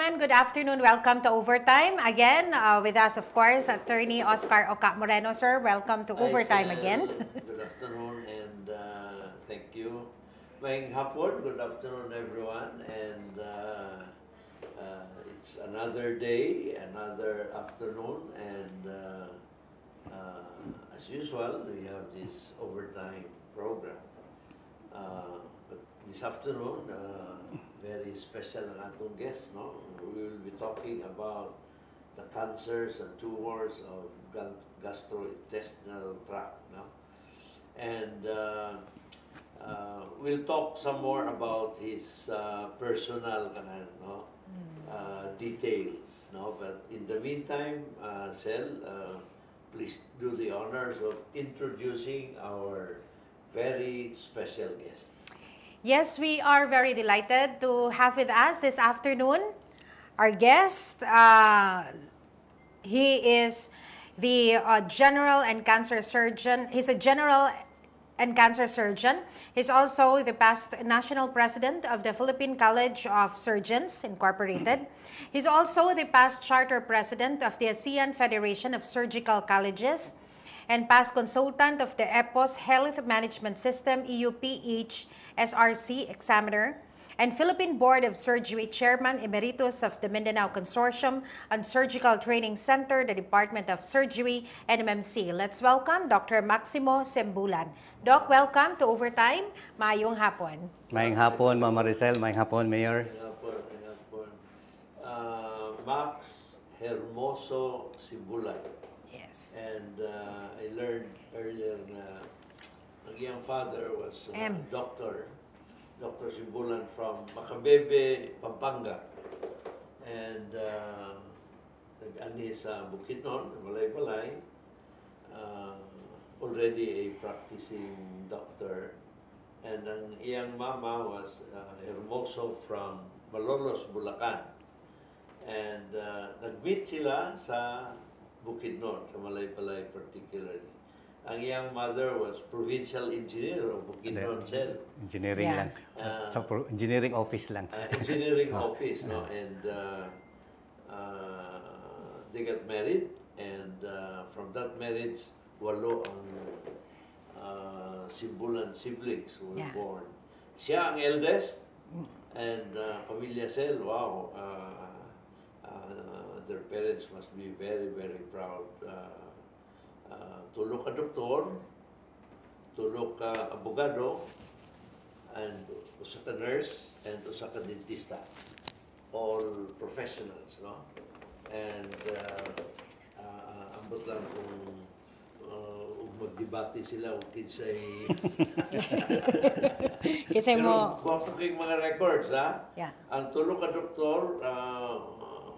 gentlemen, good afternoon. Welcome to Overtime. Again, uh, with us, of course, Attorney Oscar Oca Moreno, sir. Welcome to Overtime again. good afternoon and uh, thank you. Maying hapon, good afternoon everyone. And uh, uh, it's another day, another afternoon. And uh, uh, as usual, we have this Overtime program. but this afternoon, very special ang guest, no? We will be talking about the cancers and tumors of gastrointestinal tract, no? And uh, uh, we'll talk some more about his uh, personal kanan, no? Uh, mm. details, no? But in the meantime, uh, Sel, uh, please do the honors of introducing our very special guest. Yes, we are very delighted to have with us this afternoon our guest. Uh, he is the uh, general and cancer surgeon. He's a general and cancer surgeon. He's also the past national president of the Philippine College of Surgeons Incorporated. He's also the past charter president of the ASEAN Federation of Surgical Colleges and past consultant of the EPOS Health Management System, EUPH SRC Examiner, and Philippine Board of Surgery Chairman Emeritus of the Mindanao Consortium and Surgical Training Center, the Department of Surgery, NMMC. Let's welcome Dr. Maximo Sembulan. Doc, welcome to Overtime. Maayong hapon. Maayong hapon, Ma'am Maricel. Maayong hapon, Mayor. Maayong hapon, maayong hapon. Uh, Max Hermoso Simbulan. Yes. And uh, I learned earlier na uh, the young father was a uh, M. doctor, Dr. Simbulan from Macabebe, Pampanga. And uh, nag-ani sa Bukidnon, malay balay um, Uh, already a practicing doctor. And ang iyang mama was uh, Hermoso from Malolos, Bulacan. And uh, nag-meet sila sa Bukidnon, sa Malay-Palay particularly ang iyang mother was provincial engineer of Bukidnon Cell. Engineering yeah. lang. Uh, so, engineering office lang. Uh, engineering oh. office, no? And uh, uh, they got married. And uh, from that marriage, walo ang uh, Simbulan siblings were yeah. born. Siya ang eldest. And uh, Pamilya Cell, wow. Uh, uh, their parents must be very, very proud uh, uh, tulog ka doktor, tulog ka abogado, and usa ka nurse, and usa ka dentista. All professionals, no? And uh, uh, ambot lang kung uh, magdebate sila o kinsay... kinsay mo... Guwapo kayong mga records, ha? Yeah. Ang tulong ka doktor, uh,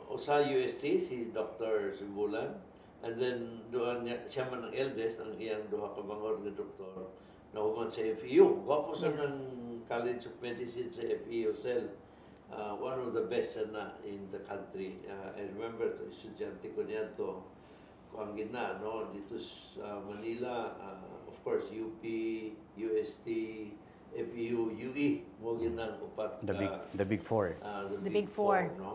usa UST, si Dr. Simbulan, And then, doon niya, siya man ang eldest, ang iyang duha ka bangor ni doktor, na human sa FEU. Gwapo sa yeah. ng College of Medicine sa FEU cell. Uh, one of the best na in the country. Uh, I remember, to estudyante ko niya to, ang gina, no? dito sa Manila, uh, of course, UP, UST, FEU, UE, mo ginang upat. The big, the big four. Uh, the, the big, big four. four no?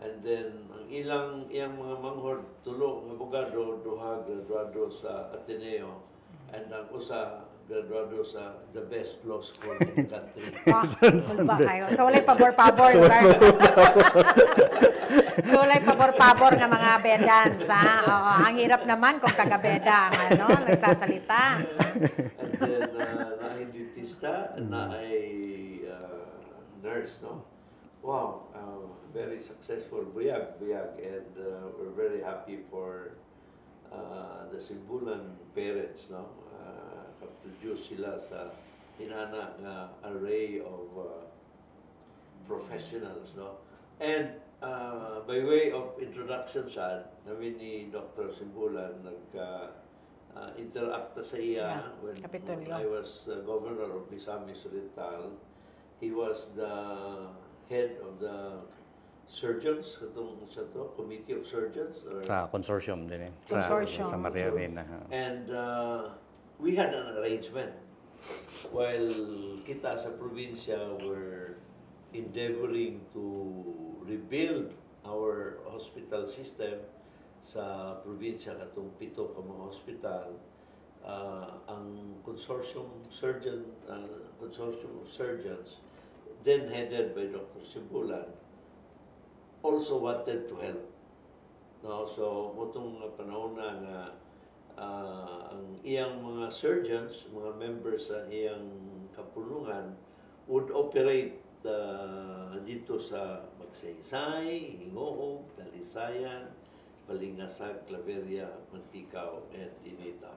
And then, ang ilang iyang mga manghod, tulo nga abogado, duha graduado sa Ateneo. And ang usa, graduado sa the best law school in the country. Ah, So, walay pabor-pabor. So, so, walay pabor-pabor nga mga bedan sa oh, ang hirap naman kung taga-beda, ano, nagsasalita. And then, uh, na ay dentista, na ay uh, nurse, no? Wow, uh, very successful Buyag, Buyag, and uh, we're very happy for uh, the Simbulan parents, no? Uh, produce sila sa hinana nga array of uh, professionals, no? And uh, by way of introduction sad, kami ni Dr. Simbulan nag uh, uh, interact sa iya yeah. when, Kapitulio. when I was uh, governor of Misamis Oriental. He was the head of the surgeons, katong sa to, committee of surgeons? Or? Sa consortium din eh. Consortium. Sa Maria And uh, we had an arrangement while kita sa probinsya were endeavoring to rebuild our hospital system sa probinsya katong pito ka mga hospital uh, ang consortium surgeon uh, consortium of surgeons then headed by Dr. Sibulan, also wanted to help. No, so, mutong panahon na nga uh, ang iyang mga surgeons, mga members sa iyang kapulungan, would operate uh, dito sa Magsaysay, Hingohog, Talisayan, Balingasag, Claveria, Mantikao, and Initaw.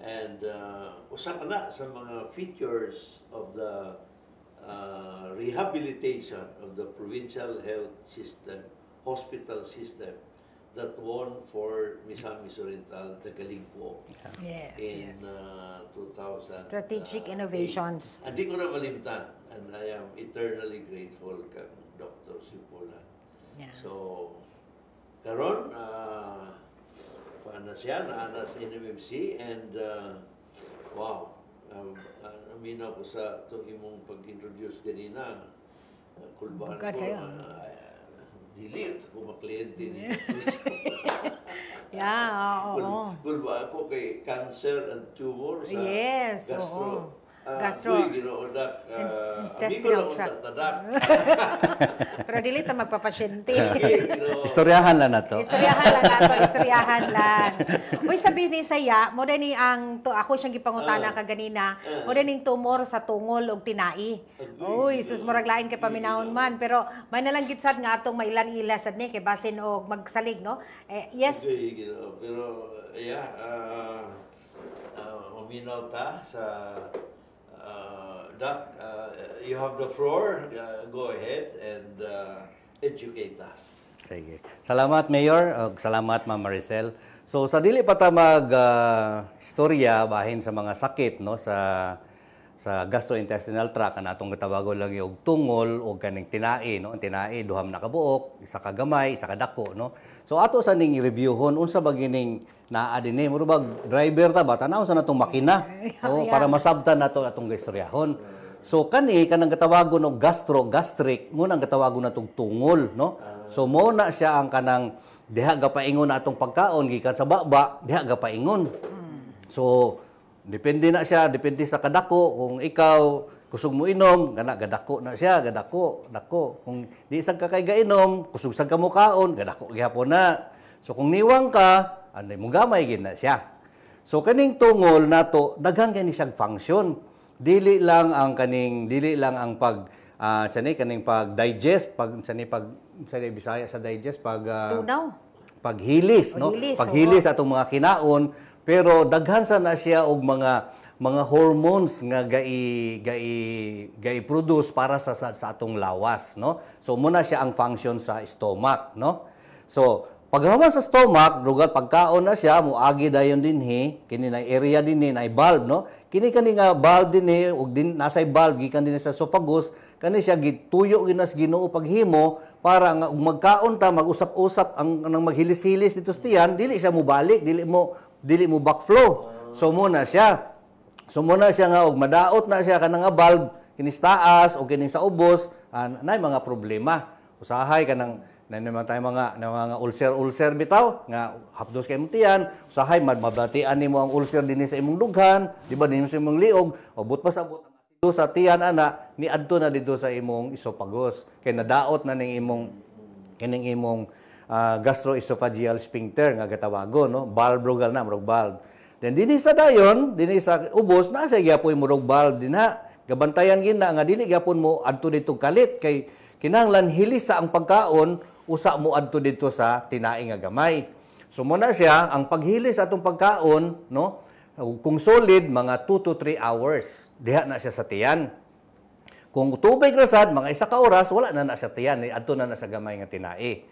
And uh, usa na sa mga features of the Uh, rehabilitation of the provincial health system, hospital system that won for Misamis Oriental Tagaling po yes, in yes. Uh, 2000. Strategic uh, Innovations. Hindi ko na malimtan and I am eternally grateful kay Dr. Simpulan. Yeah. So, karon uh, paano siya, naanas NMMC and uh, wow, um, uh, amina ko sa ito imong pag-introduce ganina. Uh, Kulbahan ko, uh, delete ko makliyente ni Yeah, oo. Kulba ko kay cancer and tumor sa yes, gastro. Oo. Ah, gastro. Uy, ginoodak. Uh, ah, Intestinal tract. Pero dili ta magpapasyente. Istoryahan lang na Istoryahan lang nato, istoryahan lang. Uy, sabi ni Saya, mo din ang, to, ako siyang gipangutana uh, kaganina, uh, mo din tumor sa tungol og tinai. Uy, sus, murag lain kay paminahon man. Pero may nalang sad nga atong mailan ila sad ni, kay basin og magsalig, no? Eh, yes. Pero, yeah, uh, uh, uminaw ta sa uh, Doc, uh, you have the floor. Uh, go ahead and uh, educate us. Sige. Salamat Mayor, Og salamat Ma'am Maricel. So sa dili pa ta mag uh, istorya bahin sa mga sakit no sa sa gastrointestinal tract ana atong gitawagon lang yung tungol o kaning tinai no tinai duham na kabuok isa ka gamay isa ka dako no so ato sa ning reviewhon unsa ba gining naa dinhi eh? muro bag driver ta ba tanaw sa natong makina oh para masabtan nato atong gastoryahon so kani kanang gitawagon og gastro gastric mo nang gitawagon natong tungol no so mo na siya ang kanang diha gapaingon atong pagkaon gikan sa baba diha gapaingon hmm. so Depende na siya, depende sa kadako. Kung ikaw, kusog mo inom, gana, gadako na siya, gadako, dako. Kung di isang kakay inom, kusog sang kamukaon, gadako gihapon na. So kung niwang ka, anay mong gamay na siya. So kaning tungol nato daghang kani siyang function. Dili lang ang kaning dili lang ang pag uh, ah, sanay kaning pag digest, pag sanay pag sanay Bisaya sa digest pag uh, tunaw. Paghilis, no? Paghilis, paghilis atong mga kinaon pero daghan sa na siya og mga mga hormones nga gai gai gai produce para sa, sa, sa atong lawas, no? So muna siya ang function sa stomach, no? So paghawa sa stomach, dugat pagkaon na siya, muagi dayon dinhi, kini na area dinhi na valve, no? Kini kani nga valve dinhi ug din nasay valve gikan dinhi sa esophagus, kani siya gituyo ginas Ginoo paghimo para nga magkaon ta mag-usap-usap ang nang maghilis-hilis dito sa tiyan, dili siya mubalik, dili mo dili mo backflow. So muna siya. So muna siya nga og madaot na siya kanang nga valve kinistaas o kining sa ubos uh, ah, na mga problema. Usahay kanang na naman tayo mga na mga ulcer-ulcer bitaw nga hapdos kay mutian usahay mabatian nimo ang ulcer dinhi sa imong dughan di ba dinhi sa imong liog abot pa sa abot ang asido sa tiyan ana ni adto na dito sa imong isopagos kay nadaot na ning imong kining imong Ah, gastroesophageal sphincter nga gatawago no valve rugal na murug valve then dinhi sa dayon dinhi sa ubos na sa gyapoy murug valve dinha gabantayan gid na nga dili gyapon mo adto dito kalit kay kinahanglan hili sa ang pagkaon usa mo adto dito sa tinaing nga gamay so mo na siya ang paghili sa atong pagkaon no kung solid mga 2 to 3 hours diha na siya sa tiyan kung tubig rasad, mga isa ka oras, wala na na siya tiyan. Adto na na sa gamay nga tinae.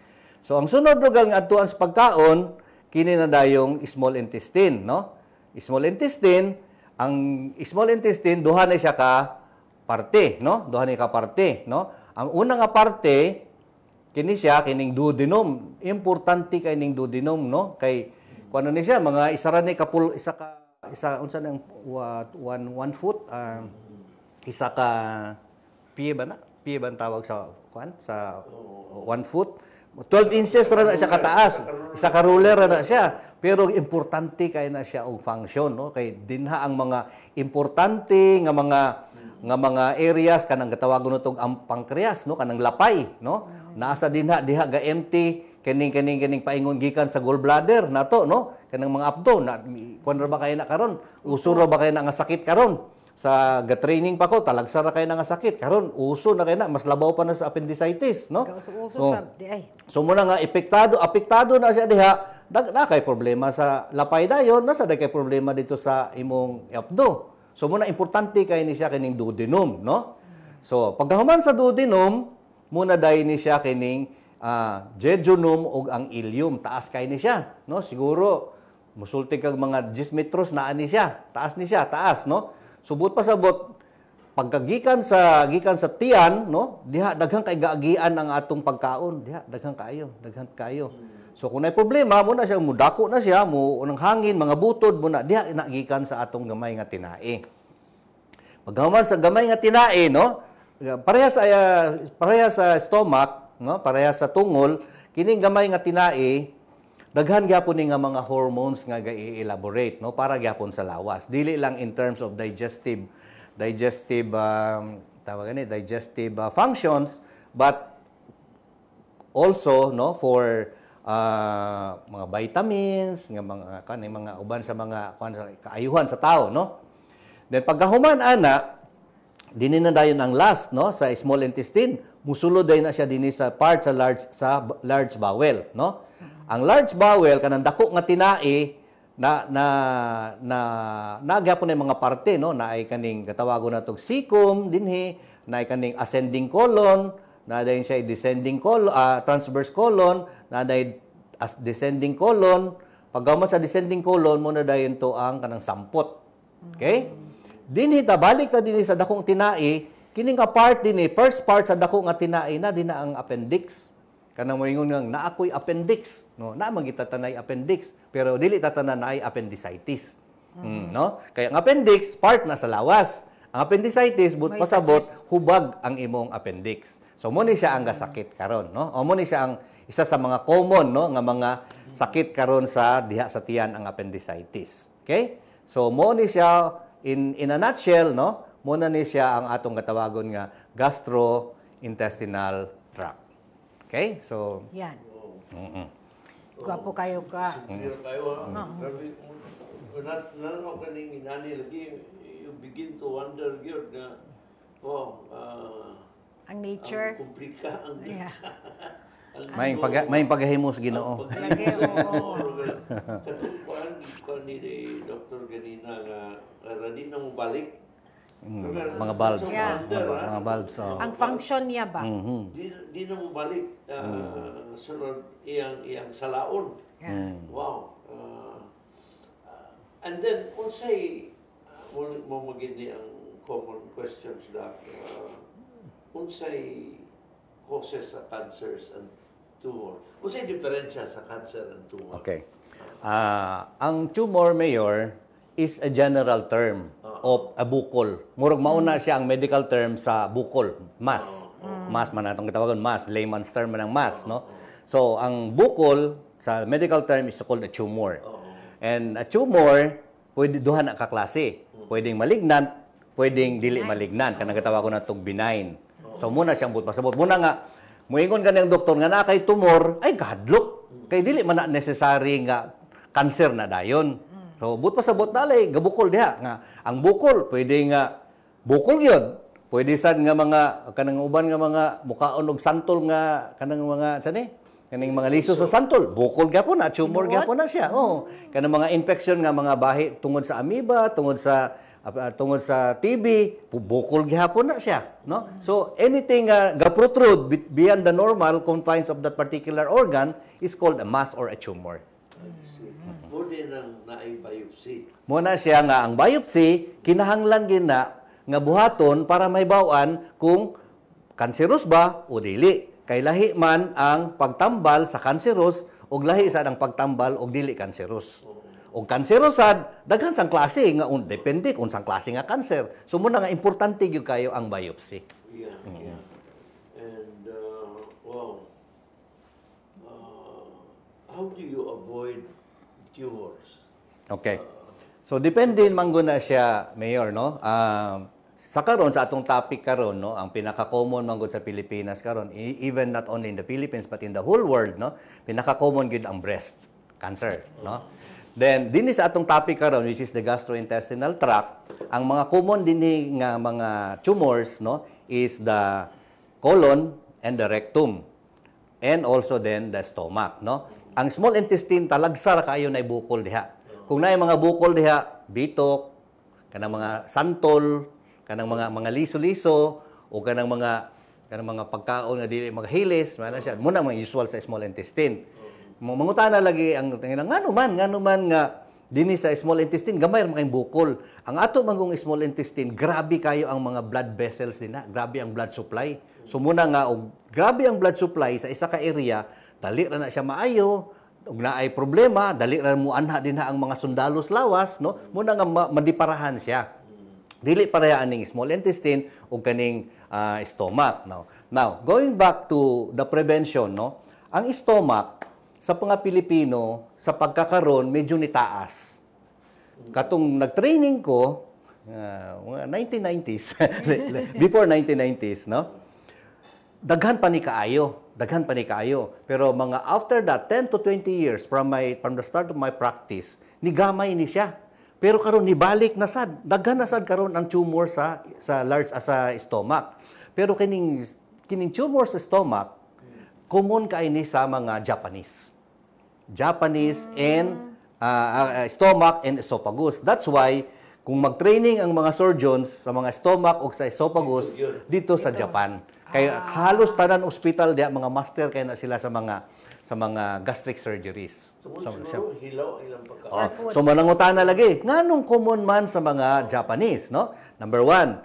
So ang sunod dugal nga adtuan sa pagkaon kini na dayong small intestine, no? Small intestine, ang small intestine duha na siya ka parte, no? Duha ni ka parte, no? Ang una nga parte kini siya kining duodenum. Importante kay ning duodenum, no? Kay kuno ano ni siya mga isara ra ni kapul isa ka isa unsa nang what one one foot uh, isa ka pie ba na? Pie ba tawag sa kuan sa one foot? 12 inches ra na siya kataas. Isa ka ruler ra na siya. Pero importante kay na siya og function no kay dinha ang mga importante nga mga nga mga areas kanang gatawagon natog ang pancreas no kanang lapay no. Naasa dinha diha ga empty kining kining kaning paingon gikan sa gallbladder nato no kanang mga abdo na kuno ba kay na karon usuro ba kay na nga sakit karon sa ga-training pa ko, talagsa na kayo na nga sakit. Karon uso na kayo na, mas labaw pa na sa appendicitis, no? Uso so, oh. sa So muna nga, epektado, apektado na siya diha, dag na kay problema sa lapay dayon, nasa dag kay problema dito sa imong abdo. So muna importante kay ni siya kining duodenum, no? So pagkahuman sa duodenum, muna dai ni siya kining uh, jejunum og ang ilium, taas kay ni siya, no? Siguro musulti kag mga 10 metros na ani siya, taas ni siya, taas, no? Subot pa sagot, pagkagikan sa gikan sa tian no diha daghang kay gaagian ang atong pagkaon diha daghang kaayo daghang kaayo so kunay problema mo na siya mudako na siya mo unang hangin mga butod mo na diha nagikan sa atong gamay nga tinae paghuman sa gamay nga tinae no parehas sa uh, pareha sa stomach no pareha sa tungol kining gamay nga tinae daghan gyapon ni nga mga hormones nga ga-elaborate no para gyapon sa lawas dili lang in terms of digestive digestive um, tawag ni digestive uh, functions but also no for uh, mga vitamins nga mga kan mga uban sa mga kan kaayuhan sa tao no then pagkahuman ana dinhi na dayon ang last no sa small intestine musulod day na siya dinhi sa part sa large sa large bowel no ang large bowel kanang dako nga tinai na na na naagyapon na mga parte no na ay kaning katawagon na tog cecum dinhi na ay kaning ascending colon na dayon siya descending colon uh, ah, transverse colon na dayon as descending colon paggamot sa descending colon mo na dayon to ang kanang sampot okay dinhi ta balik ta dinhi sa dakong tinai kining ka part dinhi first part sa dako nga tinai na dinha ang appendix kanang moingon nga na ako'y appendix no na magitatanay appendix pero dili tatanan naay appendicitis mm, -hmm. no kay ang appendix part na sa lawas ang appendicitis but pasabot hubag ang imong appendix so mo ni siya ang gasakit karon no o mo ni siya ang isa sa mga common no nga mga sakit karon sa diha sa tiyan ang appendicitis okay so mo ni siya in in a nutshell no mo na ni siya ang atong katawagon nga gastrointestinal tract Okay? So, Yan. mm-mm. Gwapo kayo ka. Clear kayo ha. Grabe, na- nanaw ka ng inani lagi, you begin to wonder gyud na, oh, ah, Ang ang nature. kumplika, ang... Yeah. ang may paga, may pagahimo sa Ginoo. Lagi, oo. Katong ni Dr. Ganina nga, nga, na mo balik. Mm, mga valves. Yeah. Oh, mga valves. Oh. Ang function niya ba? Mm-hmm. Di, di na mo balik uh, ah, mm. sunod iyang, iyang salaon. Yeah. Mm. Wow. Uh, uh, and then, unsay uh, mo magini ang common questions that uh, unsay causes sa cancers and tumor? Unsay diferensya sa cancer and tumor? Okay. Uh, ang tumor, Mayor, is a general term ah. of a bukol. Murag mauna siya ang medical term sa bukol, mas. Ah, ah. Mas man atong gitawagon, mas layman's term man ang mas, no? So ang bukol sa medical term is called a tumor. And a tumor pwede duha na ka klase. Pwedeng malignant, pwedeng dili malignant kanang gitawag na tog benign. So muna siyang pasabot. Muna nga muingon kanang doktor nga naa kay tumor ay kahadlok. Mm. Kay dili man na necessary nga cancer na dayon. So, but pasabot na alay, gabukol diha. Nga, ang bukol, pwede nga, bukol yun. Pwede sad nga mga, kanang uban nga mga mukaon og santol nga, kanang mga, saan eh? Kaning mga liso sa santol, bukol gapon na, tumor gapon na siya. Oo. Kanang mga infection nga mga bahi tungod sa amoeba, tungod sa uh, tungod sa TB, bukol gihapon na siya, no? So anything uh, ah, gaprotrude beyond the normal confines of that particular organ is called a mass or a tumor din ang naay biopsy. Muna siya nga ang biopsy, kinahanglan gid na nga buhaton para may bawaan kung kanseros ba o dili. Kay lahi man ang pagtambal sa kanseros ug lahi sad ang pagtambal og dili kanseros. Og kanseros sad daghan sang klase nga un, depende kung sang klase nga kanser. So muna nga importante gyud kayo ang biopsy. Yeah. Mm. yeah. And uh, wow. Uh, how do you avoid cures. Okay. So depende man na siya, Mayor, no? Um sa karon sa atong topic karon no ang pinaka common man sa Pilipinas karon e, even not only in the Philippines but in the whole world no pinaka common gud ang breast cancer no then dinhi sa atong topic karon which is the gastrointestinal tract ang mga common dinhi nga mga tumors no is the colon and the rectum and also then the stomach no ang small intestine talagsar kayo na bukol diha. Kung naay mga bukol diha, bitok, kanang mga santol, kanang mga mga liso-liso o kanang mga kanang mga pagkaon nga dili mga hilis, man siya. Muna mga usual sa small intestine. Mangutana lagi ang tinginan ngano man, ngano man nga dinhi sa small intestine gamay ra kayong bukol. Ang ato mangong small intestine, grabe kayo ang mga blood vessels din na, grabe ang blood supply. So muna nga og grabe ang blood supply sa isa ka area, Dali ra na siya maayo, ug naay problema, dali ra mo anha dinha ang mga sundalos lawas, no? Muna nga ma- madiparahan siya. Dili pareha ning small intestine ug kaning uh, stomach, no? Now, going back to the prevention, no? Ang stomach sa mga Pilipino sa pagkakaroon medyo nitaas. Katong nagtraining ko, uh, ah, 1990s, before 1990s, no? daghan pa ni kaayo, daghan pa ni kaayo. Pero mga after that 10 to 20 years from my from the start of my practice, ni gamay ni siya. Pero karon nibalik na sad, daghan na sad karon ang tumor sa sa large ah, sa stomach. Pero kining kining tumor sa stomach common kay ni sa mga Japanese. Japanese and uh, uh, stomach and esophagus. That's why kung mag-training ang mga surgeons sa mga stomach o sa esophagus dito, dito sa Japan. Kay ah. halos tanan ospital dia mga master kay na sila sa mga sa mga gastric surgeries. So, so siguro, hilaw ilang pagka. Oh, so manangutan na lagi. Nganong common man sa mga Japanese, no? Number one,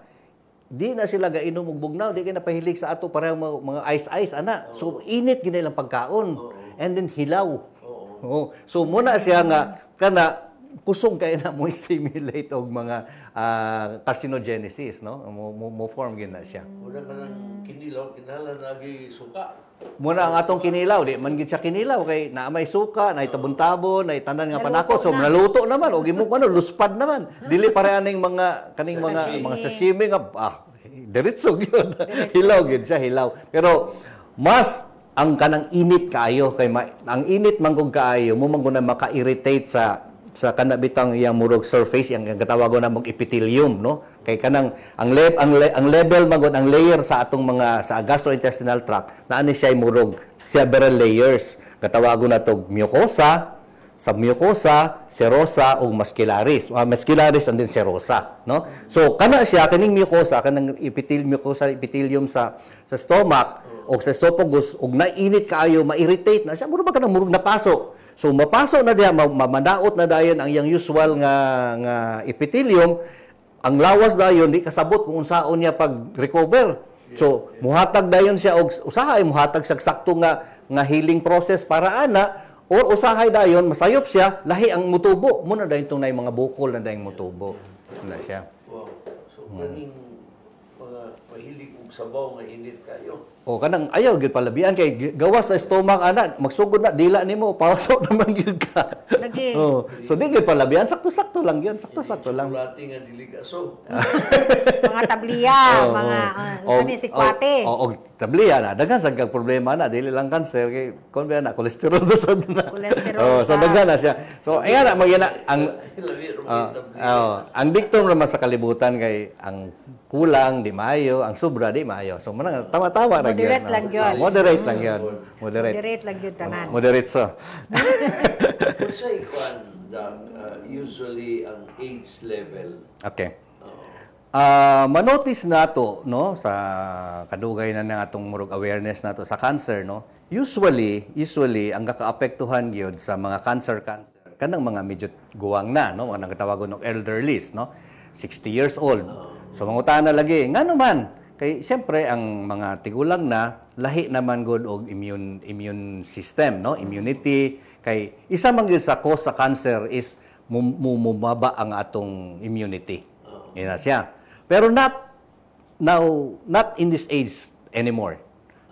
di na sila gainom og bugnaw, di kay napahilig sa ato para mga, ice ice ana. Oh. So init gid ilang pagkaon. Oh. And then hilaw. Oh. oh. So muna siya nga kana kusog kay na mo stimulate og mga uh, carcinogenesis no mo, form gid na siya mura ka nang kinilaw kinala nagi suka mura ang atong kinilaw di man gid siya kinilaw kay naa may suka na itabon-tabon na tanan nga panako, so naluto naman og imo ano luspad naman dili para aning mga kaning mga mga sashimi nga ah diretso gyud hilaw gid siya hilaw pero mas ang kanang init kaayo kay ma, ang init man kaayo mo manguna maka-irritate sa sa kanabitang iyang murog surface yang katawag na mong epithelium no kay kanang ang le, ang, le, ang level magod ang layer sa atong mga sa gastrointestinal tract na ani siya murog several layers katawag na tog mucosa sa mucosa, serosa o muscularis. Uh, ah, muscularis and then serosa, no? So kana siya kaning mucosa, kanang epithelium mucosa epithelium sa sa stomach o sa esophagus og nainit kaayo, ma-irritate na siya, mura ba kanang murug na paso. So mapaso na diya, mamanaot na dayon ang yang usual nga, nga epithelium, ang lawas dayon di kasabot kung unsaon niya pag-recover. So muhatag dayon siya og usahay muhatag sa sakto nga nga healing process para ana or usahay dayon masayop siya lahi ang mutubo mo na dayon tunay mga bukol na dayon mutubo na siya. Wow. So hmm. naging mga mahilig og sabaw nga init kayo. O oh, kanang ayaw gid palabian kay gawas sa stomach ana magsugod na dila nimo pasok naman gyud ka. Lagi. oh. So di gid palabian sakto-sakto lang yun, sakto-sakto lang. Lati nga dili ka so. mga tabliya, oh, mga oh, uh, ah, oh, sikwate. Oh, oh, oh, tabliya na daghan sa kag problema na dili lang cancer kay kon na cholesterol na sad na. Cholesterol. Oh, so daghan na siya. So ayan na magyana ang oh, oh, ang dictum ra sa kalibutan kay ang kulang di maayo, ang sobra di maayo. So manang tama-tama ra lang yun. Moderate lang yun. Moderate lang yun. Moderate. Moderate lang yun tanan. Moderate so. Unsa ikuan uh, usually ang age level? Okay. Uh, manotice nato no sa kadugay na ng atong murag awareness nato sa cancer no usually usually ang kakaapektuhan gyud sa mga cancer cancer kanang mga medyo guwang na no ang nagatawagon og elderlies no 60 years old so na lagi ngano man Kay siyempre ang mga tigulang na lahi naman gud og immune immune system no, immunity kay isa man gyud sa cause sa cancer is mumumaba ang atong immunity. Ina oh. siya. Pero not now not in this age anymore.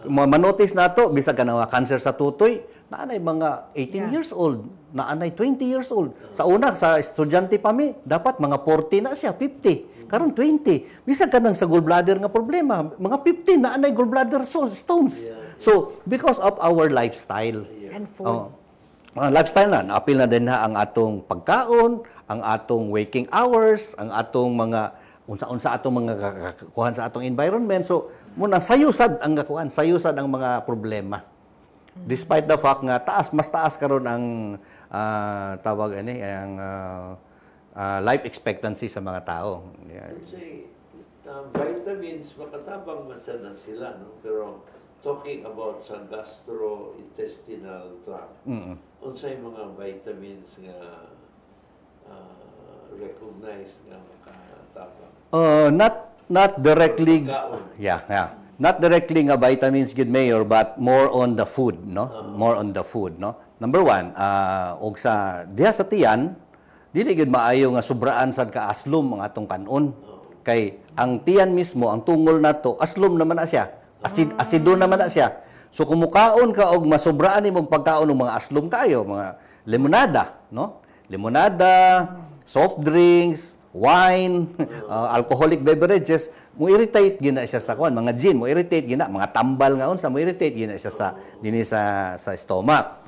Ma-notice nato bisag ka na cancer sa tutoy, naanay mga 18 yeah. years old, naanay 20 years old. Sa una, sa estudyante pa mi, dapat mga 40 na siya, 50. Karon 20. Bisa ka nang sa gallbladder nga problema, mga 50 naanay gallbladder so, stones. Yeah. So, because of our lifestyle. Yeah. And food. Oh, lifestyle na, naapil na din na ang atong pagkaon, ang atong waking hours, ang atong mga unsa-unsa atong mga kuhan sa atong environment. So, muna sayusad ang kuhan, sayusad ang mga problema. Despite the fact nga taas mas taas karon ang uh, tawag ani ang uh, uh, life expectancy sa mga tao. Yeah. Say, uh, vitamins makatabang man sana sila no pero talking about sa gastrointestinal tract. Mm Unsay mga vitamins nga uh, recognized nga makatabang? Uh, not not directly. Yeah, yeah not directly nga vitamins gid mayor but more on the food no um, more on the food no number one uh, og sa diha sa tiyan dili gid maayo nga sobraan sad ka aslom ang atong kanon uh kay ang tiyan mismo ang tungol nato aslom naman na siya asid ah. asido naman na siya so kumukaon ka og masobraan imong pagkaon og mga aslom kayo mga limonada no limonada soft drinks wine uh, alcoholic beverages mo irritate gina siya sa kuan mga gin mo irritate gina mga tambal nga sa mo irritate gina siya sa dinhi sa sa stomach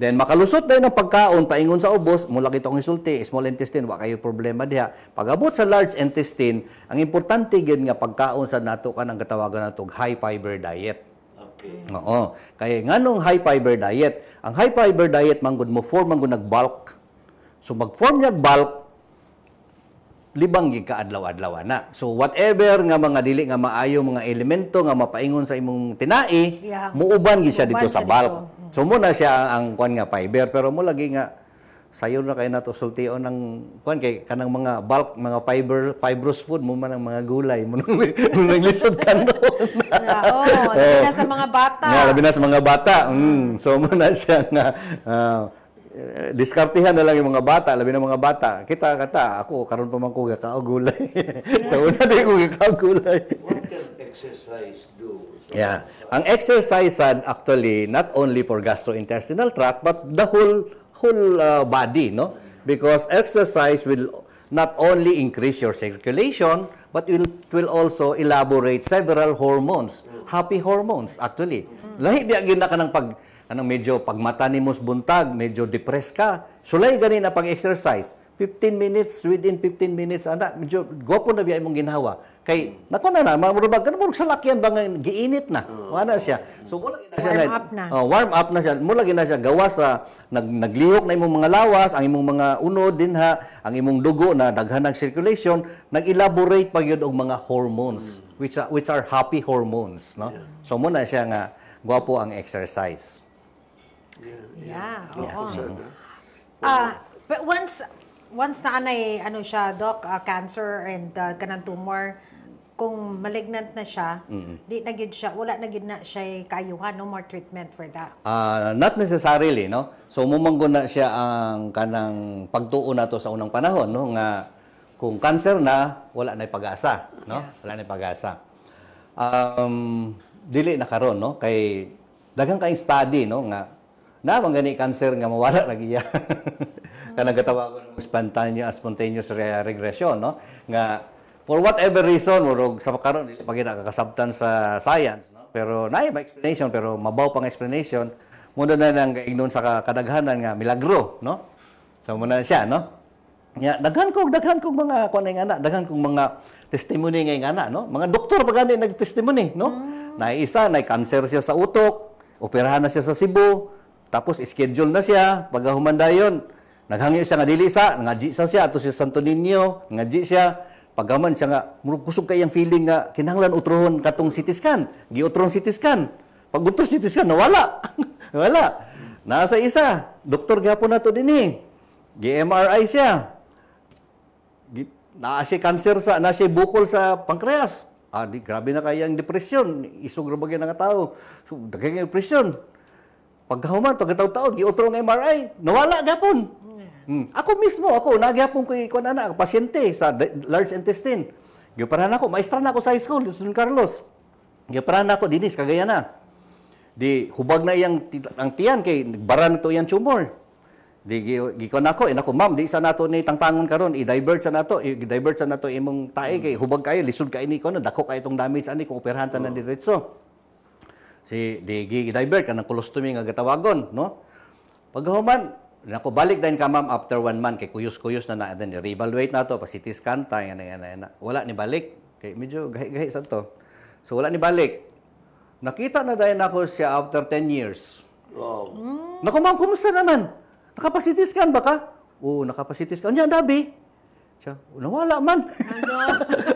Then makalusot dayon ng pagkaon paingon sa ubos, mula kita og isulti, small intestine wa kayo problema diha. Pagabot sa large intestine, ang importante gyud nga pagkaon sa nato kan ang gatawagan nato high fiber diet. Okay. Oo. Kaya nganong high fiber diet? Ang high fiber diet manggod mo form manggod nag bulk. So mag-form bulk, libang gid ka adlaw-adlaw na. So whatever nga mga dili nga maayo mga elemento nga mapaingon sa imong tinai, yeah. muuban gid siya dito sa bulk. Mm. So muna siya ang, ang kwan nga fiber pero mo lagi nga sayo na kay nato sultion ng kwan kay kanang mga bulk mga fiber fibrous food mo man ang mga gulay mo nang lisod kanon. Oo, oh, labi na sa mga bata. Yeah, labi na sa mga bata. Mm. So mo na siya nga uh, Uh, eh, diskartihan na lang yung mga bata, labi ng mga bata. Kita kata, ako karon pa man ko gakaog sa una di ko gakaog gulay. What can exercise do? So, yeah. Ang exercise sad actually not only for gastrointestinal tract but the whole whole uh, body, no? Because exercise will not only increase your circulation but will it will also elaborate several hormones, happy hormones actually. Lahi biya gina ka ng pag anong medyo pagmata ni mo buntag, medyo depressed ka, sulay gani na pag-exercise. 15 minutes, within 15 minutes, anda, medyo gopo na biya imong ginawa. Kay, nako na na, mamurubag, ganun mo, salakyan ba nga, giinit na. Wala siya. So, mula gina siya. Warm up na. Oh, warm up na siya. Mula gina siya, gawa sa, nag, naglihok na imong mga lawas, ang imong mga unod din ha, ang imong dugo na daghan ng circulation, nag-elaborate pa yun og mga hormones, mm. which, are, which are happy hormones. No? Yeah. So, muna siya nga, gwapo ang exercise. Yeah. Yeah. yeah. Oo. Mm-hmm. Uh, ah, uh, but once once na anay ano siya doc uh, cancer and uh, kanang tumor kung malignant na siya, mm-hmm. di na siya, wala na gid na siya kayuhan, no more treatment for that. Uh, not necessarily, no? So, mumanggo na siya ang kanang pagtuon nato sa unang panahon, no? Nga kung cancer na, wala na pag-asa, no? Yeah. Wala na pag-asa. Um, dili na karon, no? Kay daghang kay study, no? Nga na bang gani cancer nga mawala ra iya kanang gatawagon spontaneous spontaneous re regression no nga for whatever reason murug sa karon dili pa gina sa science no pero naay ba explanation pero mabaw pang explanation muna na nang ignon sa kadaghanan nga milagro no so muna siya no nya daghan kog daghan ko mga kuan nga daghan kog mga testimony nga nga no mga doktor pa gani nagtestimony no mm. na isa na cancer siya sa utok operahan na siya sa Cebu tapos schedule na siya, pag humanda yon, naghangyo siya nga dili sa, ngaji sa siya ato si Santo Niño, ngaji siya. Pagaman siya nga murag kusog kay ang feeling nga kinahanglan utrohon katong CT scan, giutron CT scan. Pag utro CT scan nawala. wala. Nasa isa, doktor gihapon nato dinhi. Eh. Gi-MRI siya. G naa siya cancer sa, naa siya bukol sa pancreas. Ah, di, grabe na kaya ang depresyon. Isog ra nga tao. So, dagay depresyon. Pagkahuman, pagkataon-taon, giutro ng MRI, nawala gapon. Hmm. Ako mismo, ako, nagyapon ko ikuan na, pasyente sa large intestine. Giparan ako, maestra na ako sa high school, sa San Carlos. Giparan ako, dinis, kagaya na. Di, hubag na iyang ang tiyan, kay nagbara na to iyang tumor. Di, gikon ako, and eh, ako, ma'am, di sa nato ni tangtangon karon i-divert sa nato, i-divert sa nato imong tae, mm. kay hubag kayo, lisod kayo ni ko, dako kay itong damage, ani, ko operahan ta na oh. diretso si Digi i-divert ka ng colostomy nga gatawagon, no? Paghuman, nako balik din ka ma'am after one month kay kuyos-kuyos na na then re-evaluate na to pa CT scan ta yan yan yan. Wala ni balik kay medyo gahi-gahi sa to. So wala ni balik. Nakita na dahil nako siya after 10 years. Wow. Mm. Naku ma'am, kumusta naman? Nakapasitis scan ba ka? Oo, nakapasitis scan. Yan, dabi. Siya, nawala man. Ano?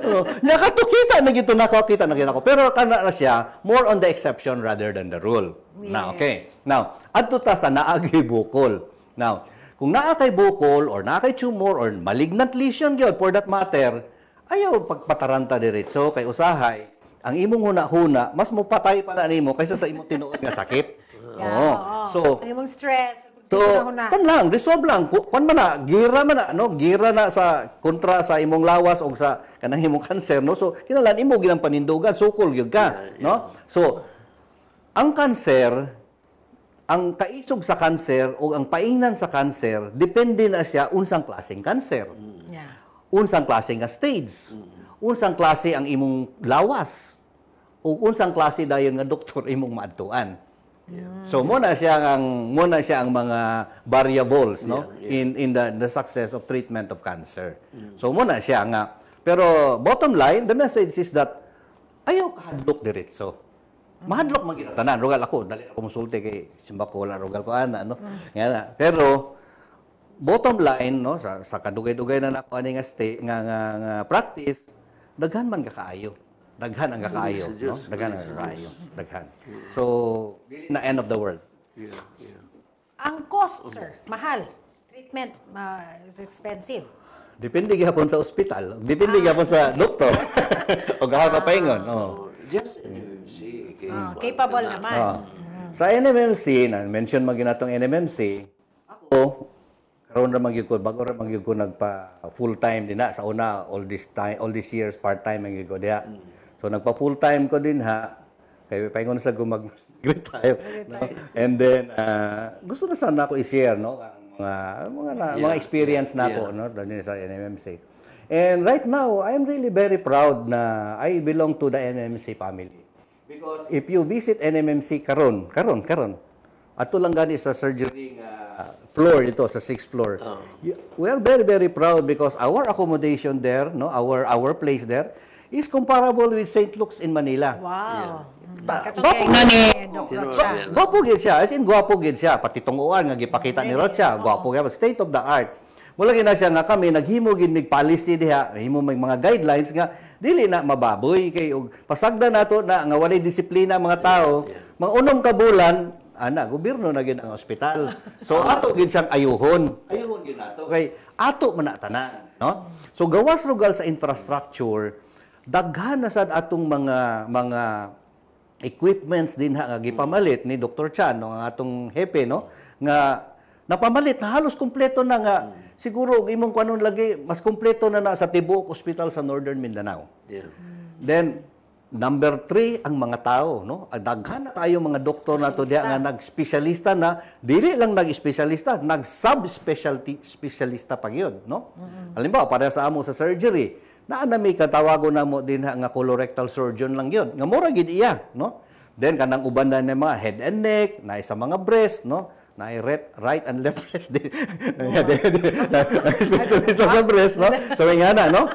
Oh, nakakita na gito, nakakita na ginako. Pero kana na siya, more on the exception rather than the rule. Yes. Now, okay. Now, adto ta sa ah, naagi bukol. Now, kung naa kay bukol or naa kay tumor or malignant lesion gyud for that matter, ayaw pagpataranta diri. So kay usahay, ang imong huna-huna, mas mo patay pa na nimo kaysa sa imong tinuod nga sakit. yeah. Oo. So, ang imong stress, So, kan lang, resolve lang. Kan man na, gira man na, no? Gira na sa kontra sa imong lawas o sa kanang imong cancer, no? So, kinalan imo gilang panindugan, sukol gyud ka, no? So, ang cancer, ang kaisog sa cancer o ang paingnan sa cancer, depende na siya unsang klaseng cancer. Mm. Yeah. Unsang klase nga stage. Mm. Unsang klase ang imong lawas. O unsang klase dayon nga doktor imong maadtuan. So muna siya ang muna siya ang mga variables no yeah, yeah. in in the the success of treatment of cancer. Mm. So muna siya nga pero bottom line the message is that ayaw hadlok diretso. Mm. Mahadlok man kita tanan rugal ako dali ako musulti kay simba ko wala rugal ko ana no. Mm. Yan Pero bottom line no sa, sa kadugay-dugay na nako ani nga stay nga, nga, nga practice daghan man ka kaayo daghan ang kakaayo, no? Daghan ang kakaayo, daghan. So, na end of the world. Yeah, yeah. Ang cost, sir, mahal. Treatment uh, is expensive. Depende gihapon sa ospital, depende ah. gihapon sa ah. doktor. o gaha ka paingon, oh. Just oh, see, ah, capable, oh, capable naman. Oh. Sa NMMC, na mention man ginatong NMMC, ako karon ra man bago ra man nagpa full time din na sa una all this time all these years part time man gyud ko diha. Mm. So nagpa-full time ko din ha. Kay paingon sa gumag retire. no? And then uh, gusto na sana ako i-share no ang mga mga, na, yeah. mga experience na ako yeah. no din sa NMMC. And right now, I'm really very proud na I belong to the NMMC family. Because if you visit NMMC karon, karon, karon. Ato lang gani sa surgery uh, floor ito sa sixth floor. Oh. We are very very proud because our accommodation there, no, our our place there is comparable with St. Luke's in Manila. Wow. Yeah. Hmm. Gwapo gid siya. As in gwapo gid siya pati tunguan nga gipakita ni Rocha, gwapo gid state of the art. Mula na siya nga kami naghimo gin mig policy diha, himo mig mga guidelines nga dili na mababoy kay og pasagda nato na nga walay disiplina mga tao. Yeah, Mga unom ka bulan ana gobyerno na gin ang ospital. So ah. ato gid siyang ayuhon. Ayuhon gin nato kay ato man tanan, no? So gawas rugal sa infrastructure daghan na sad atong mga mga equipments din nga gipamalit ni Dr. Chan no ang atong hepe no nga napamalit na halos kumpleto na nga mm. siguro imong kanon lagi mas kumpleto na na sa Tibuok Hospital sa Northern Mindanao. Yeah. Then number three, ang mga tao no ah, daghan na tayo mga doktor na to diha nga specialista na dili lang nag specialista nag subspecialty specialista pa gyud no mm-hmm. halimbawa para sa amo sa surgery naa na may katawago na mo din ha, nga colorectal surgeon lang yun. Nga mura gid iya, no? Then kanang uban na ni mga head and neck, na sa mga breast, no? na right, right and left breast din. Wow. Especially sa breast, no? So, may nga na, no?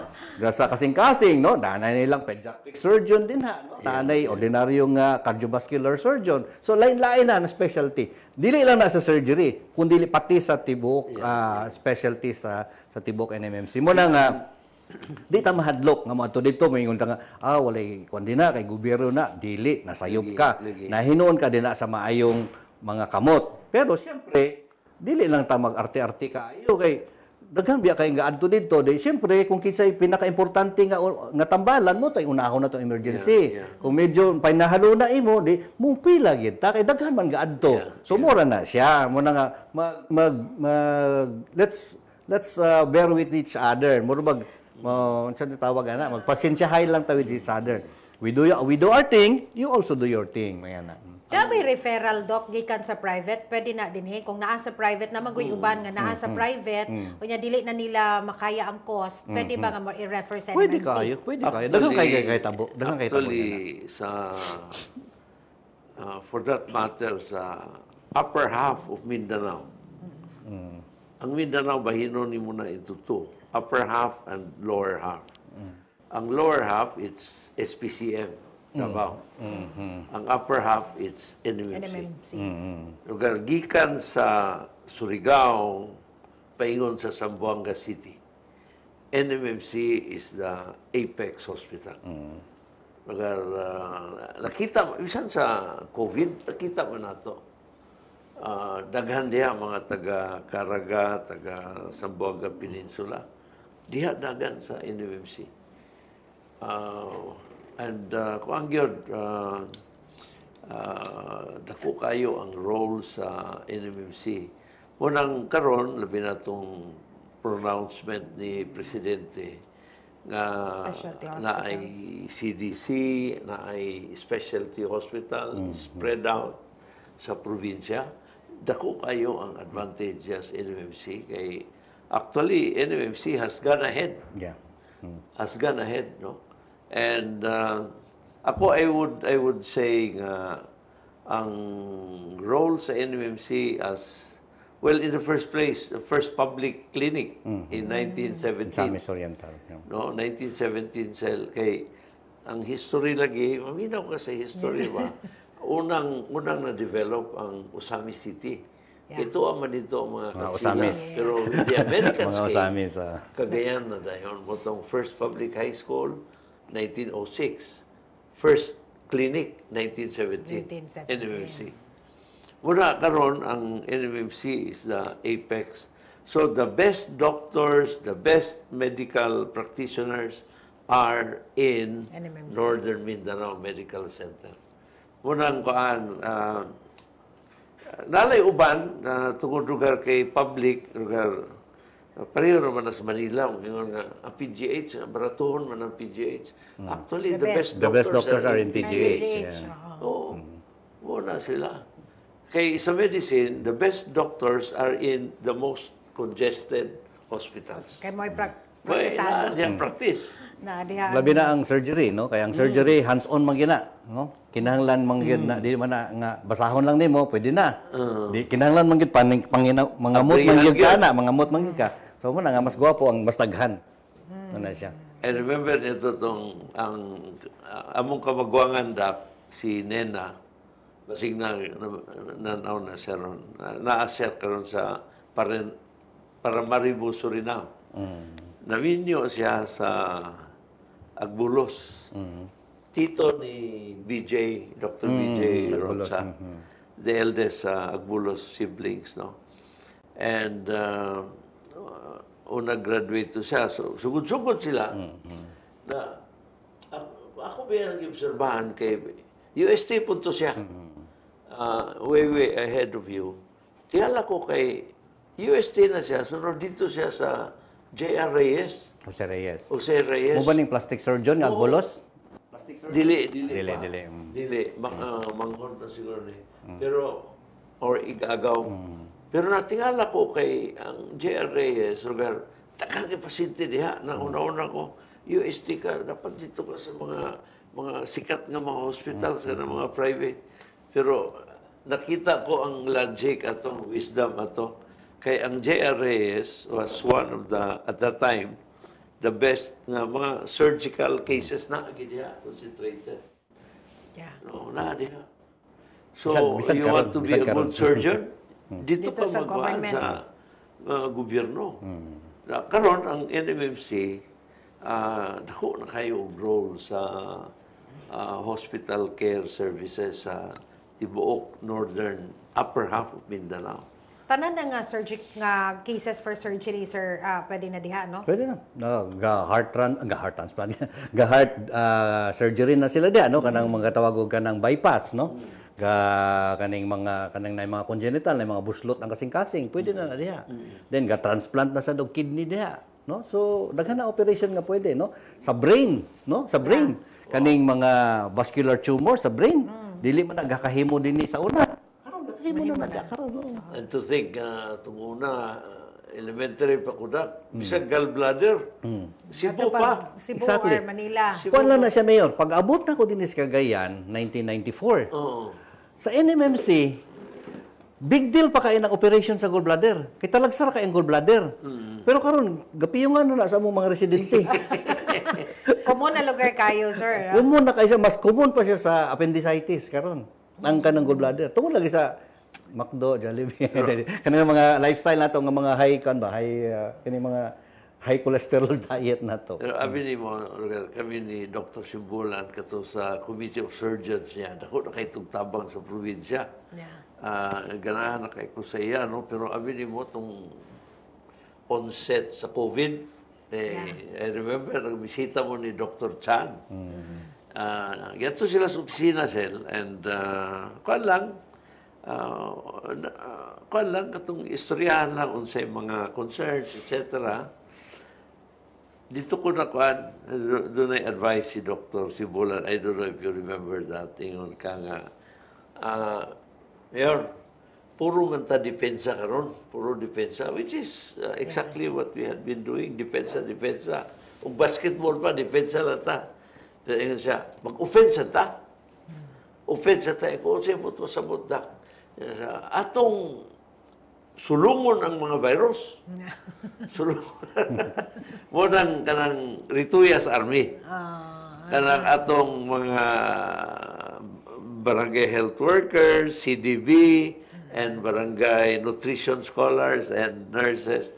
Sa kasing-kasing, no? Nanay nilang pediatric surgeon din ha. No? Nanay, ordinaryong uh, cardiovascular surgeon. So, lain-lain na na specialty. Dili lang na sa surgery, kundi pati sa tibok, uh, specialty sa, sa tibok NMMC. Mo na nga, uh, di ta mahadlok nga moadto dito moingon ingon nga ah walay kondina kay gobyerno na dili nasayop ka na nahinuon ka dinha sa maayong mga kamot pero siyempre dili lang ta magarte-arte ka ayo kay daghan biya kay nga adto dito day siyempre kung kinsay importante nga nga tambalan mo tay unahon na to emergency yeah, yeah. kung medyo pinahalo na imo di mo pila gyud ta kay daghan man nga adto yeah, so yeah. mura na siya mo na nga mag, mag, mag let's let's uh, bear with each other mo mag mo, unsa tawag ana? Magpasensyahay lang tawid with each other. We do we do our thing, you also do your thing, may na. Da may referral doc gikan sa private, pwede na dinhi kung naa sa private na magoy uban nga naa sa mm, mm, private, kunya mm. dili na nila makaya ang cost, pwede ba nga i-refer sa Pwede kayo, pwede kayo. Daghang kay kay tabo, daghang kay tabo. Actually sa uh, for that matter sa upper half of Mindanao. Ang Mindanao bahino ni mo na ito upper half and lower half. Mm. Ang lower half, it's SPCM, mm. Davao. Mm. Mm-hmm. Ang upper half, it's NMMC. NMMC. Mm-hmm. gikan sa Surigao, paingon sa Sambuanga City. NMMC is the apex hospital. Mm. Magar, uh, nakita, bisan sa COVID, nakita mo na to. Uh, daghan diya mga taga Caraga, taga Sambuaga Peninsula. Mm diha dagan sa NMMC. Uh, and uh, kuang gyud uh, uh, dako kayo ang role sa NMMC. Munang karon labi na tong pronouncement ni presidente nga na ay CDC, na ay specialty hospital mm -hmm. spread out sa probinsya. Dako kayo ang advantages sa NMMC kay Actually, NMMC has gone ahead. Yeah. Mm. Has gone ahead, no? And uh, ako, I would, I would say uh, ang role sa NMMC as Well, in the first place, the first public clinic mm-hmm. in 1917. Sa Amis Oriental. Yeah. No, 1917 cell. Kay, ang history lagi, maminaw ka sa history ba? unang, unang na-develop ang Usami City. Yeah. Ito ang dito ang mga, mga Osamis. Pero the American mga Osamis, uh... Cagayan na dahil. Botong first public high school, 1906. First clinic, 1917. 1917. NMMC. Muna karon ang NMMC is the apex. So the best doctors, the best medical practitioners are in NMMC. Northern Mindanao Medical Center. Muna ang uh, Nalay uban, uh, tungod lugar kay public, lugar, uh, naman na sa Manila, ingon nga, ang PGH, baratuhon man ang PGH. Mm. Actually, the, the best, the best doctors are, in PGH. PGH. Yeah. Oo, mm. muna sila. Kay sa medicine, the best doctors are in the most congested hospitals. Kay mo'y pra- May, mm. na, mm. practice. Na, diyan. Labi na ang surgery, no? Kaya ang surgery, mm. hands-on man gina no? Kinahanglan manggit gyud na mm. di man nga basahon lang nimo, pwede na. Uh-huh. Di kinahanglan manggit gyud paning pangina mangamot man gyud ka na, mangamot man gyud ka. So mo na nga mas gwapo ang mas daghan. Hmm. Ano siya? I remember ito tong ang among kamagwangan dap si Nena basig na na na, na seron na, na karon sa para para Maribo Suriname. Mm. Naminyo siya sa Agbulos. Mm tito ni BJ, Dr. Mm, BJ Roxa, mm -hmm. the eldest uh, Agbulos siblings, no? And uh, o graduate to siya. So, sugod-sugod sila. Mm-hmm. Na, ah, ako ba yung obserbahan kay UST punto siya. Mm-hmm. Uh, way, way ahead of you. Tiyala ko kay UST na siya, sunod dito siya sa J.R. Reyes. Jose Reyes. Jose Reyes. Mo plastic surgeon, Agbolos? plastics or dili dili dili pa. dili mm. dili mang uh, ah, manghon na siguro ni mm. pero or igagaw mm. pero natingala ko kay ang JR Reyes lugar takang ipasinti diha na una-una ko UST ka dapat dito ka sa mga mga sikat nga mga hospital mm. sa mga private pero nakita ko ang logic atong wisdom ato kay ang JR Reyes was one of the at that time the best na mga surgical cases na agad ya, concentrated. Yeah. No, na diha. So, bisan, bisan you want to be a good surgeon? Hmm. Dito, dito, ka sa magwaan sa uh, gobyerno. Hmm. karon ang NMMC, uh, ah, dako na kayo role sa uh, hospital care services sa uh, tibuok northern upper half of Mindanao tanan na nga surgic nga cases for surgery sir uh, pwede na diha no pwede na no, ga heart tran ga heart transplant ga heart uh, surgery na sila diha no kanang mga tawag og kanang bypass no ga kaning mga kanang na mga congenital na mga buslot ang kasing-kasing pwede na, na diha then ga transplant na sa dog kidney diha no so daghan na operation nga pwede no sa brain no sa brain kaning mga vascular tumor sa brain mm. dili man nagakahimo dinhi sa una hindi mo na nagkakaroon. No? And to think, uh, tumuna, uh, elementary pa ko na, mm. isang gallbladder, mm. Cebu pa. Cebu exactly. or Manila. Cebu. Kung na siya, Mayor, pag abot na ko din is Cagayan, 1994, oh. sa NMMC, Big deal pa kay ng operation sa gallbladder. Kay talagsar kay ang gallbladder. Mm. Pero karon gapiyong ano na sa mga residente. common na lugar kayo, sir. Ah. Common na kayo mas common pa siya sa appendicitis karon. Ang kanang gallbladder. Tungod lagi sa McDo, Jollibee. kani mga lifestyle nato nga mga high kan ba, high uh, kani mga high cholesterol diet na to. Pero abi ni mo kami ni Dr. Simbulan kato sa Committee of Surgeons niya, dako na kay tabang sa probinsya. Yeah. Uh, ganahan na kay ko sa iya no, pero abi ni mo tong onset sa COVID, eh, yeah. I remember, nagbisita mo ni Dr. Chan. Mm -hmm. uh, ah, yato sila sa opisina, Sel, and uh, kuan lang, uh, uh, ah, kuan lang katong istoryahan lang unsay mga concerns etc dito ko na kuan dunay advice si Dr. Sibulan I don't know if you remember that ingon ka nga uh, mayor puro man ta depensa karon puro depensa which is uh, exactly what we had been doing depensa depensa ug basketball pa depensa lang ta ingon siya mag-offense ta hmm. offense ta ko sa mo to sabot dak atong sulungon ang mga virus. sulungon. Mo nang kanang rituya army. Ah, kanang ah. atong mga barangay health workers, CDB, and barangay nutrition scholars and nurses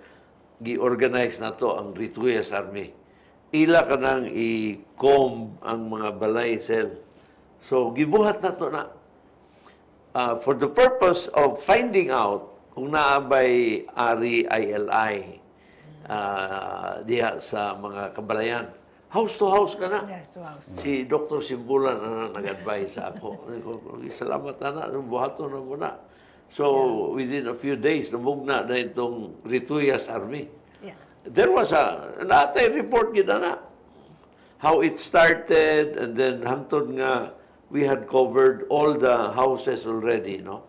gi-organize na to ang Rituyas Army. Ila kanang i-comb ang mga balay cell. So, gibuhat na to na uh, for the purpose of finding out kung naabay ari ILI uh, diha sa mga kabalayan. House to house ka na. Yes, to house. Si Dr. Simbulan na nag-advise sa ako. Salamat na na, buhato na muna. So, yeah. within a few days, namugna na itong Rituyas Army. Yeah. There was a, natay report kita na how it started and then hangtod nga we had covered all the houses already, no?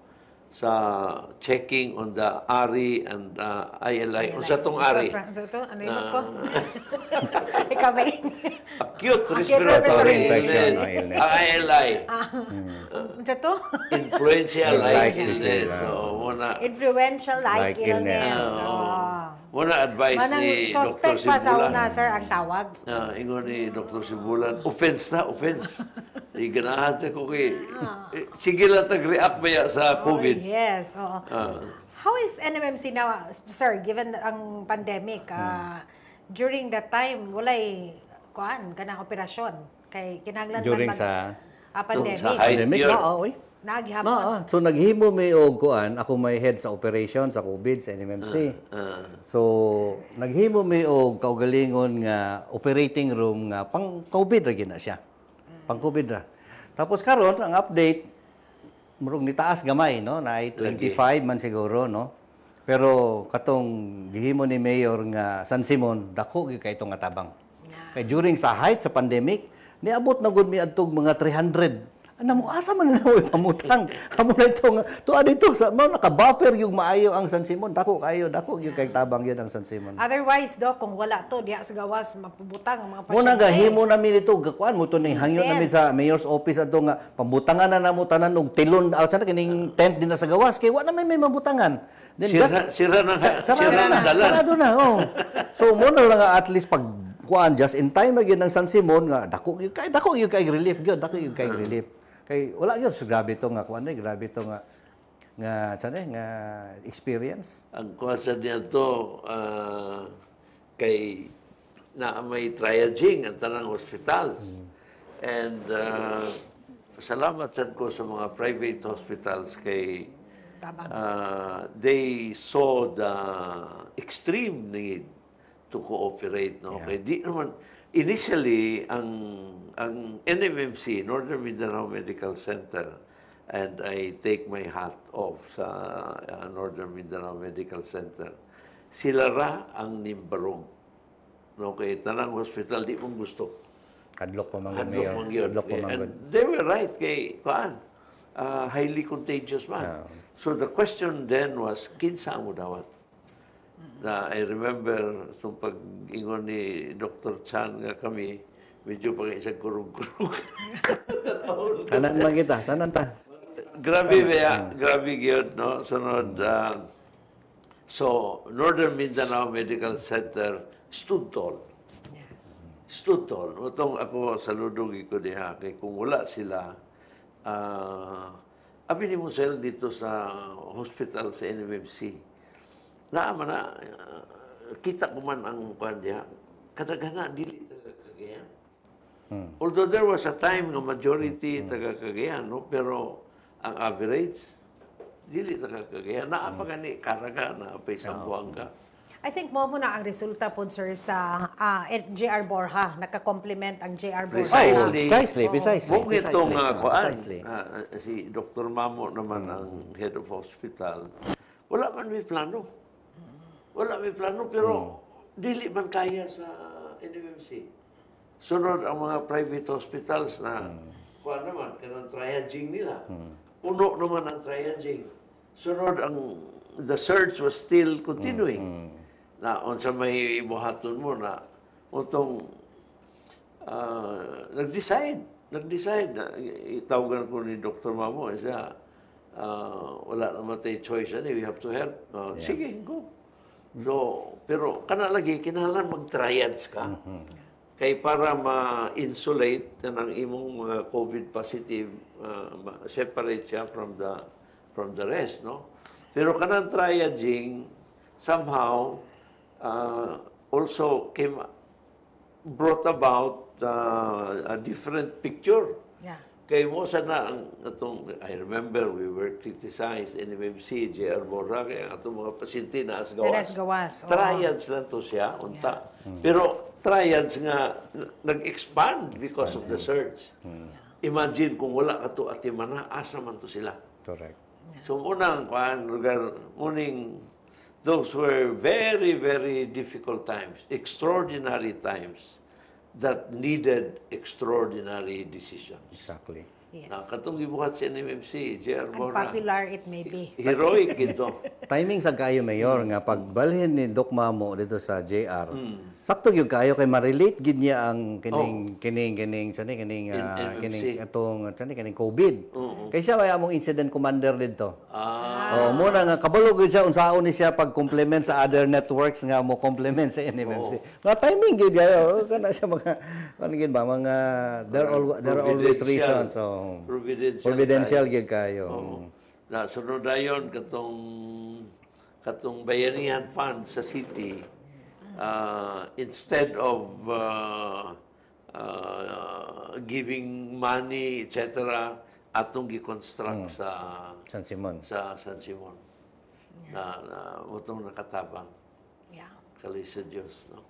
Sa checking on the ARI and uh, ILI. Sa tong ARI? Sa to? Ano yun ko? Ah. Ikaw ba Acute respiratory infection. Ah, ah. hmm. Ang ILI. Unsa to? Influential like illness. Influential like illness. Oh. Muna advice Manang ni Dr. Sibulan. Manang suspect pa na, sir, ang tawag. Uh, ingon ni Dr. Sibulan, offense na, offense. Iganahan sa ko kay... Ah. Sige lang tag-react maya sa oh, COVID. Oh, yes, oo. Uh, ah. How is NMMC now, sir, given ang pandemic, uh, hmm. during that time, walay kuan, kanang operasyon? Kay kinanglan During sa... Uh, pandemic. Sa pandemic, na, oh, eh. Naghihapon. Ah, na, so naghimo may og kuan, ako may head sa operation sa COVID sa NMMC. Uh, ah, uh. Ah. So naghimo may og kaugalingon nga operating room nga pang COVID ra na siya. Mm. Pang COVID ra. Tapos karon ang update murug taas gamay no, na 25 man siguro no. Pero katong gihimo ni Mayor nga San Simon dako gyud kay itong nga tabang. Kay during sa height sa pandemic, niabot na gud mi adtog mga 300 ano mo, asa man na mo'y pamutang. Amo na ito to adito sa, mo, naka-buffer yung maayo ang San Simon. Dako kayo, dako yung kay tabang yun ang San Simon. Otherwise, do, kung wala to, diya sa gawas, mapubutang ang mga pasyente. na gahimo namin ito, gakuan mo to ito, hangyo na mi sa mayor's office ato nga, pambutangan na namo tanan, og tilon, out sana, kining tent din na sa gawas. kay wa na may mabutangan. Then, sira, just, sira na, sira, sira na, na, sarado na, oh. so, muna lang at least pag kuan just in time again ng San Simon nga dako yung kay dako yung kay relief gyud dako yung kay mm. relief Kay wala yun, so, grabe to ah, ano eh, ah, nga kuan grabe eh, to nga nga chane nga experience. Ang kuan sa to uh, kay na may triaging ang tanang hospitals. Mm. And uh, salamat sad ko sa mga private hospitals kay uh, they saw the extreme need to cooperate no yeah. kay di naman initially, ang, ang NMMC, Northern Mindanao Medical Center, and I take my hat off sa uh, Northern Mindanao Medical Center, sila ra ang nimbarong. No, kay tanang hospital, di mong gusto. Kadlok pa mga mayor. Kadlok pa mga They were right kay Kuan. Uh, highly contagious man. Yeah. So the question then was, kinsa mo dawat? na I remember itong pag-ingon ni Dr. Chan nga kami, medyo pag isang kurog-kurog. tanan lang kita, tanan ta. Grabe ba ya, grabe gyud no? Sunod, uh, so Northern Mindanao Medical Center stood tall. Stood tall. Utong ako saludo ko diha kay kung wala sila uh, abi ni mo dito sa hospital sa NMMC naa man na eh, kita ko man ang kuan diha kadaghanan dili taga Cagayan hmm. although there was a time nga majority hmm. taga Cagayan no pero ang average dili taga Cagayan naa pa hmm. gani Caraga na pa Sambuanga yeah. I think mo muna ang resulta po, sir, sa uh, ah, J.R. Borja. Nakakomplement ang J.R. Borja. Precisely. Sa, precisely. Oh. Precisely. Kung itong uh, kuan, uh, si Dr. Mamo naman mm. ang head of hospital, wala man may plano. Wala may plano, pero hmm. dili man kaya sa NMMC. Sunod ang mga private hospitals na hmm. kuha naman, kanang triaging nila. Hmm. Puno naman ang triaging. Sunod ang the search was still continuing. Na unsa may ibuhaton mo na utong uh, nag-decide, nag-decide na itawagan ko ni Dr. Mamo siya uh, wala naman tayo choice ani we have to help. Uh, yeah. Sige, go. No, pero kana lagi kinahanglan mag-triads ka. Mm-hmm. Kay para ma-insulate ng imong mga COVID positive uh, separate siya from the from the rest, no? Pero kanang triaging somehow uh, also came brought about uh, a different picture Kay mo na ang atong, I remember we were criticized in MMC, J.R. Borra, kay ang atong mga pasinti na asgawas. Asgawas. Oh. Triads lang to siya, unta. Yeah. Mm. Pero triads nga nag-expand because Expand. of the surge. Mm. Imagine kung wala ka to at imana, asa man to sila. Correct. So unang kuan lugar muning those were very very difficult times, extraordinary times that needed extraordinary decisions. Exactly. Yes. Na, katong gibuhat si NMMC, JR Mora. Unpopular it may be. Heroic ito. Timing sa kayo, Mayor, nga pagbalhin ni Doc Mamo dito sa JR, mm Sakto gyud kayo kay ma-relate gid niya ang kining oh. kining kining sani kining uh, kining atong sani kining COVID. Uh-huh. Kay siya kay among incident commander didto. Ah. Oh, mo na nga kabalo gyud siya unsaon ni siya pag complement sa other networks nga mo complement sa NMMC. Oh. Na timing gyud kayo kana siya mga ano gyud ba mga there all there are always reasons. So oh. providential, providential gyud kayo. Oh. Na sunod dayon katong katong bayanihan fund sa city uh, instead of uh, uh, giving money, etc., atong gi-construct mm. sa San Simon. Sa San Simon. Yeah. Na, na utong nakatabang. Yeah. Kali sa Diyos, no?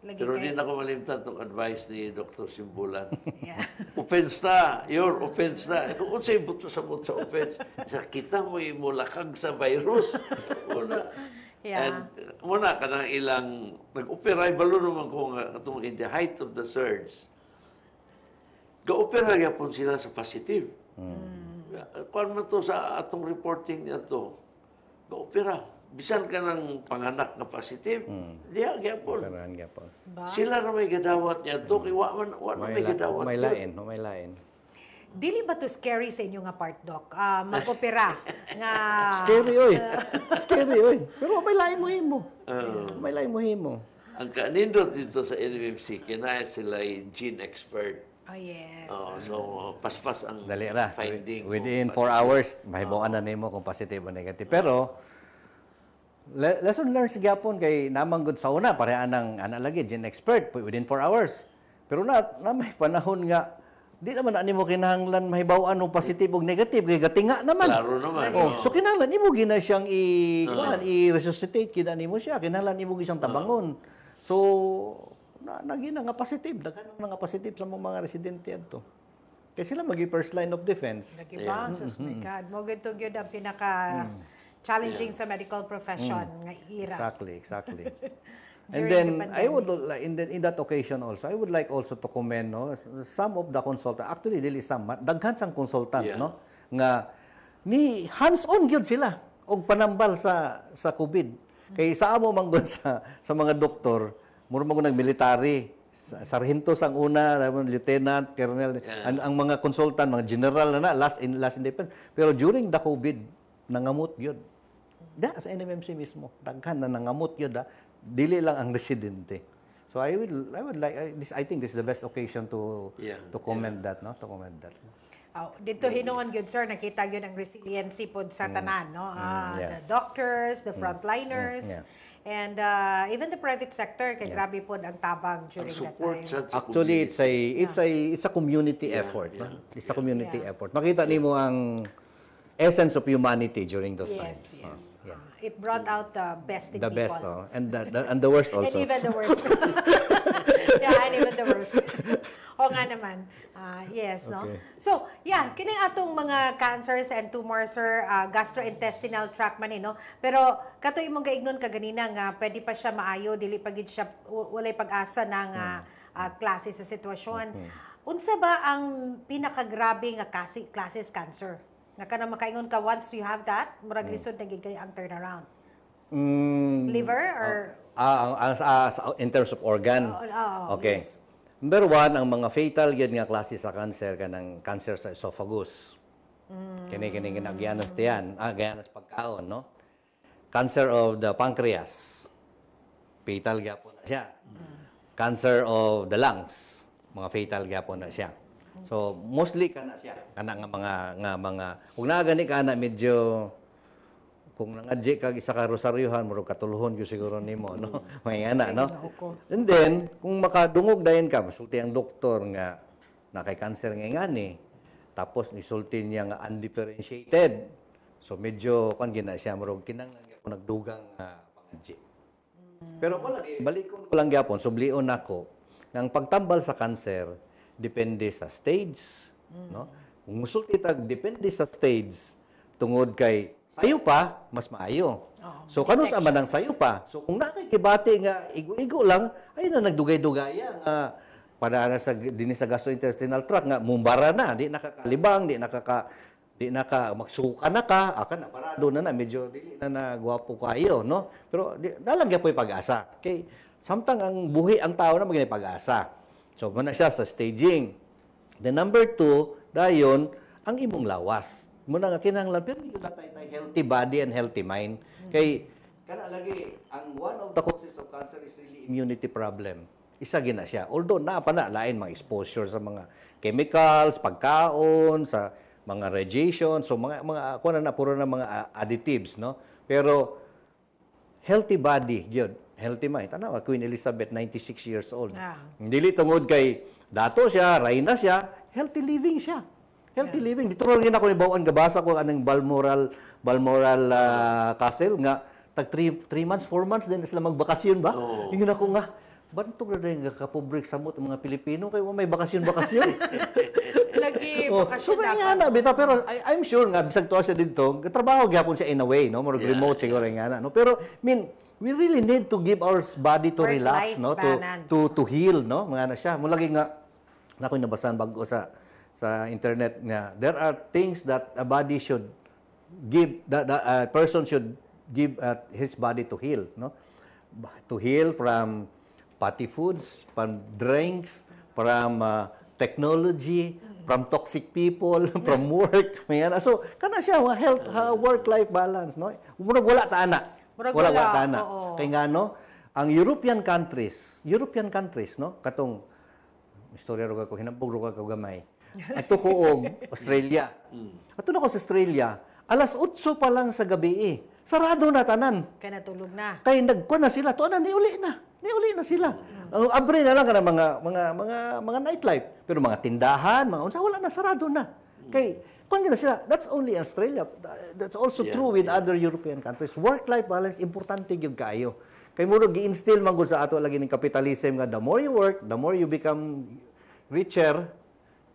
Lagi Pero hindi na ko malimtan itong advice ni Dr. Simbulan. Yeah. offense na. Your offense na. Kung unsay buto sa buto sa offense, sa kita mo imulakag eh, sa virus. Una, Yeah. And muna ka ng ilang, nag-operay, balo naman ko nga, itong in the height of the surge, ga-operay po sila sa positive. Mm. Kuan man to sa atong reporting niya to, ga-opera. Bisan ka ng panganak na positive, mm. diya gyapon. Operahan gyapon. Sila na may gadawat niya to, mm. kay wa man, wa na may, may gadawat. May lain, may lain. Dili ba to scary sa inyo nga part Doc? Uh, Mag-opera nga... Scary, oy. scary, oy. Pero may lain mo himo. Uh, may lain mo himo. Ang kanindot dito sa NMMC, kinaya sila gene expert. Oh, yes. Oh, so, paspas ang Dali ra. finding. Within 4 hours, mahibawan oh. na nimo kung positive o negative. Pero, le- lesson learned sa Gapon kay namang good sa una, parehang ng anak lagi, gene expert, within 4 hours. Pero na, na may panahon nga di naman ani mo kinahanglan mahibaw ano positive ug negative kay gatinga naman. Klaro naman. Oh, no. so kinahanglan imo gina siyang i uh-huh. i-resuscitate kita nimo siya, kinahanglan imo siyang tabangon. Uh-huh. So na, nagina nga positive, daghan nga positive sa mga residente adto. Kay sila magi first line of defense. Nagibang, yeah. sus mm Mo gyud ang pinaka mm. challenging yeah. sa medical profession mm. nga era. Exactly, exactly. and then the I would like in, the, in that occasion also I would like also to commend no some of the consultant actually dili some daghan sang consultant yeah. no nga ni hands-on gyud sila og panambal sa sa COVID. Kay sa amo manggon sa sa mga doktor, muro mo military sarhento sang una, lieutenant, colonel, yeah. ang, ang mga consultant, mga general na na, last in last independent. Pero during the COVID, nangamot yun. Da, sa NMMC mismo, daghan na nangamot yun da, dili lang ang residente. So I will I would like I, this I think this is the best occasion to yeah, to comment yeah. that no to comment that. Oh, dito mm. hinuon gyud sir nakita gyud ang resiliency pod sa mm. tanan no. Uh, yeah. The doctors, the mm, frontliners. Mm. Yeah. And uh, even the private sector kay yeah. grabe pod ang tabang during ang that time. Actually it's a it's a it's a community yeah. effort. Yeah. No? It's yeah. a community yeah. effort. Makita yeah. nimo ang essence of humanity during those yes, times. Yes. Huh? Yeah. Uh, it brought out the best in the people. best, oh. and the, the, and the worst also. and even the worst. yeah, and even the worst. o nga naman. Uh, yes, okay. no? So, yeah, kini atong mga cancers and tumors sir, uh, gastrointestinal tract man eh, no? Pero katoy imong gaignon kaganina nga pwede pa siya maayo dili pa gid siya walay pag-asa nang uh, hmm. ah, uh, klase sa sitwasyon. Okay. Hmm. Unsa ba ang pinakagrabe nga kasi, klases cancer? Nga ka na makaingon ka once you have that, murag mm. lisod mm. nagigay ang turnaround. Mm, Liver or uh, uh, uh, uh, in terms of organ. Uh, uh, okay. Yes. Number one, ang mga fatal yun nga klase sa cancer kanang cancer sa esophagus. Mm. Kini kini ginagyanas tiyan, ah, gayanas pagkaon, no? Cancer of the pancreas. Fatal gyapon na siya. Mm. Cancer of the lungs. Mga fatal gyapon na siya. So mostly kana siya, kana nga mga nga mga kung na gani kana medyo kung nangadje kag isa ka rosaryohan murag katulhon gyud siguro nimo no mm. may ana no and then kung makadungog dayon ka masulti ang doktor nga na kay cancer nga ngani tapos nisulti niya nga undifferentiated so medyo kan gina siya murag kinanglan gyapon nagdugang uh, pangadje mm. pero wala balik ko lang gyapon sublion nako ang pagtambal sa cancer depende sa stage, mm. no? Kung musulti tag depende sa stage tungod kay sayo pa mas maayo. so kanus sa man sayo pa. So kung nakikibati nga igo-igo lang, ay na nagdugay dugay nga uh, para na sa dinis sa gastrointestinal tract nga mumbara na, di nakakalibang, di nakaka di naka magsuka na ka, aka na parado na na medyo dili na nagwapo kayo, no? Pero di, nalagya po pag-asa. Okay? Samtang ang buhi ang tao na maging pag-asa. So, muna siya sa staging. The number two, dayon, ang imong lawas. Muna nga kinahanglan, pero yun na tayo, healthy body and healthy mind. Kay, kana lagi, ang one of the causes of cancer is really immunity problem. Isa gina siya. Although, na na, lain mga exposure sa mga chemicals, pagkaon, sa mga radiation, so mga, mga, ako na na, puro na mga additives, no? Pero, healthy body, yun, healthy mind. Ano, Queen Elizabeth, 96 years old. Ah. Dili tungod kay dato siya, reyna siya, healthy living siya. Healthy yeah. living. Dito rin ako ni Bawon, gabasa ko anong Balmoral, Balmoral uh, Castle nga, tag 3 months, 4 months din sila magbakasyon ba? Oh. Yun ako nga, bantog na rin nga kapublik samot ang mga Pilipino kay may bakasyon-bakasyon. Lagi oh, bakasyon so, nga na, bita, pero I, I'm sure nga, bisag to siya dito, trabaho gihapon siya in a way, no? More yeah. remote siguro nga na. No? Pero, I mean, we really need to give our body to relax, no? To, to, to heal, no? Mga na ano siya. Mulagi nga, na ako'y nabasan bago sa, sa internet nga, there are things that a body should give, that a uh, person should give at his body to heal, no? To heal from party foods, from drinks, from uh, technology, from toxic people, from work, mayan. So, kana siya, health, uh, work-life balance, no? Murag wala ta anak. Murag wala wala ta na. Oo. Kay nga no, ang European countries, European countries no, katong istorya ro ko hinabog ro ko gamay. Ato ko og Australia. Mm. Ato na ko sa Australia, alas 8 pa lang sa gabi eh. Sarado na tanan. Kaya natulog na. Kay nagkuan na sila, tuan na niuli na. Niuli na sila. Mm. Ang mm. abre na lang kana mga mga mga mga nightlife, pero mga tindahan, mga unsa wala na sarado na. Mm. Kay Kundi na sila, that's only Australia. That's also yeah, true with yeah. other European countries. Work-life balance, importante yung kayo. Kay mo gi-instill man sa ato lagi ng capitalism nga the more you work, the more you become richer,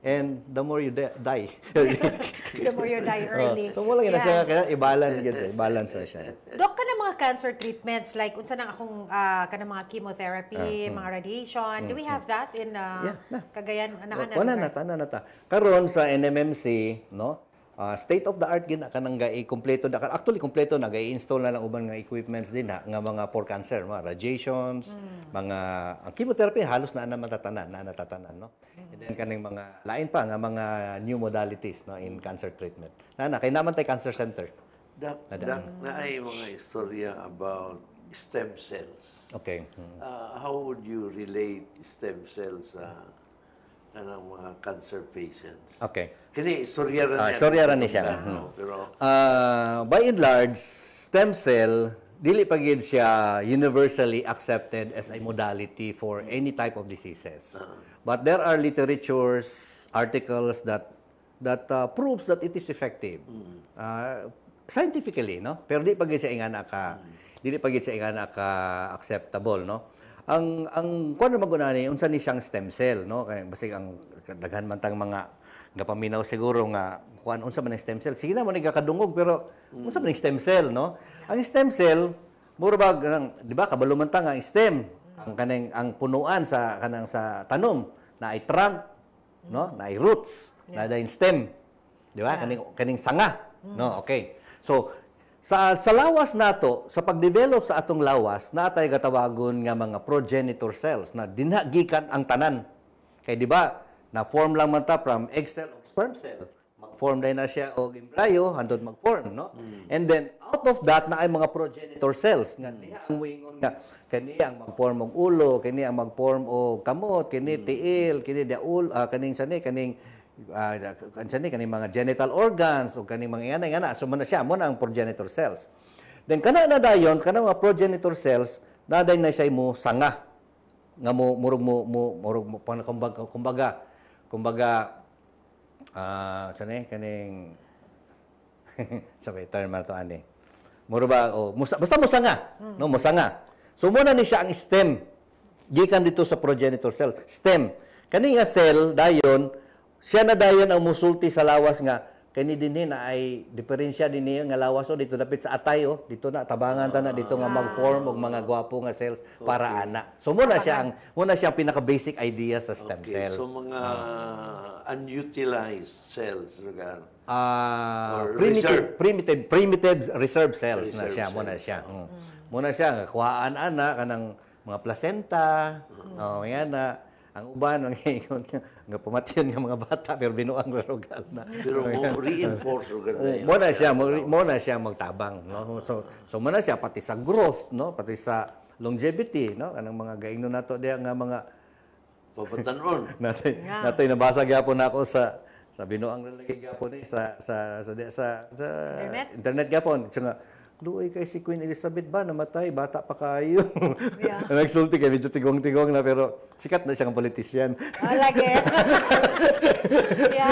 and the more you die. the more you die oh, early. Oh. So wala lang na siya, kaya i-balance yun siya, i-balance na siya. Dok, ka ng mga cancer treatments, like unsa nang akong, uh, ka ng mga chemotherapy, uh, hmm. mga radiation, hmm. do we hmm, have hmm. that in uh, yeah, na. Kagayan? Na, na, wala na ta, na ta. Karon sa NMMC, no, uh, state of the art gina kanang ga kompleto na actually kompleto na gay install na lang uban nga equipments din ha, nga mga for cancer mga radiations mm. mga ang chemotherapy halos na na matatanan na natatanan no mm. and then kaning mga lain pa nga mga new modalities no in cancer treatment na na kay naman tay cancer center dak dak na ay mga istorya about stem cells okay mm. uh, how would you relate stem cells uh, ka ng mga cancer patients. Okay. Kasi istorya rin ah, yan. Istorya rin siya. Na, hmm. pero, uh, by and large, stem cell, dili pa gid siya universally accepted as a modality for any type of diseases. Uh-huh. But there are literatures, articles that that uh, proves that it is effective. Mm. Uh, scientifically, no? Pero di pa gid siya ingana ka mm. dili pa gid siya ingana ka acceptable, no? ang ang kuno maguna ni eh, unsa ni siyang stem cell no kay basig ang daghan man tang mga gapaminaw siguro nga kuan unsa man ang stem cell sige na mo ni kakadungog pero mm. unsa man ang stem cell no ang stem cell mura ba di ba kabalo man tang ang stem ang kanang ang punuan sa kanang sa tanom na ay trunk no na ay roots yeah. na ay stem di ba yeah. kaning kaning sanga mm. no okay so sa, sa lawas nato, sa pagdevelop sa atong lawas, natay gatawagon nga mga progenitor cells na dinagikan ang tanan. Kay di ba, na-form lang man ta from egg cell o sperm cell. Mag-form na siya og embryo, handot mag-form, no? Mm. And then, out of that na ay mga progenitor cells nga hmm. niya ang wingon nga kani ang mag-form og ulo, kani ang mag-form og kamot, kani hmm. tiil, kani daul, uh, ah, kaning sani, kaning uh, ah, kansani kaning mga genital organs o kaning mga yana yana so man siya mo ang progenitor cells then kana na dayon kana mga progenitor cells naday na siya mo sanga nga mo murug mo mo murug mo pan kumbaga kumbaga kumbaga ah uh, kaning kaning term man to ani murug ba o musa, basta mo sanga hmm. no mo sanga so muna ni siya ang stem gikan dito sa progenitor cell stem kaning nga cell dayon siya na dayon ang musulti sa lawas nga kini dinhi na ay diferensya dinhi nga lawas o oh, dito dapit sa atay o oh. dito na tabangan ta na dito nga ah. mag-form og mga gwapo nga cells okay. para ana. So muna siya ang muna siya pinaka basic idea sa stem okay. cell. So mga uh, unutilized cells regard uh, ah, primitive, reserve. primitive primitive reserve cells reserve na siya cells. muna siya. Mm. mm. Muna siya kuhaan ana kanang mga placenta. Mm. Oh, yan na ang uban ang ingon nga nga pamatiyon nga mga bata pero binuang rogal na pero mo reinforce rugal mo na siya mo, mo na siya magtabang no so so mo na siya pati sa growth no pati sa longevity no anang mga gaingno nato diya nga mga papatanon natay yeah. natay nabasa gyapon nako sa sa binuang lalaki gyapon ni sa sa sa sa, sa internet internet gyapon so Duoy kay si Queen Elizabeth ba, namatay, bata pa kayo. Yeah. Nagsulti kay medyo tigong-tigong na, pero sikat na siyang politisyan. Oh, ah, lagi. yeah.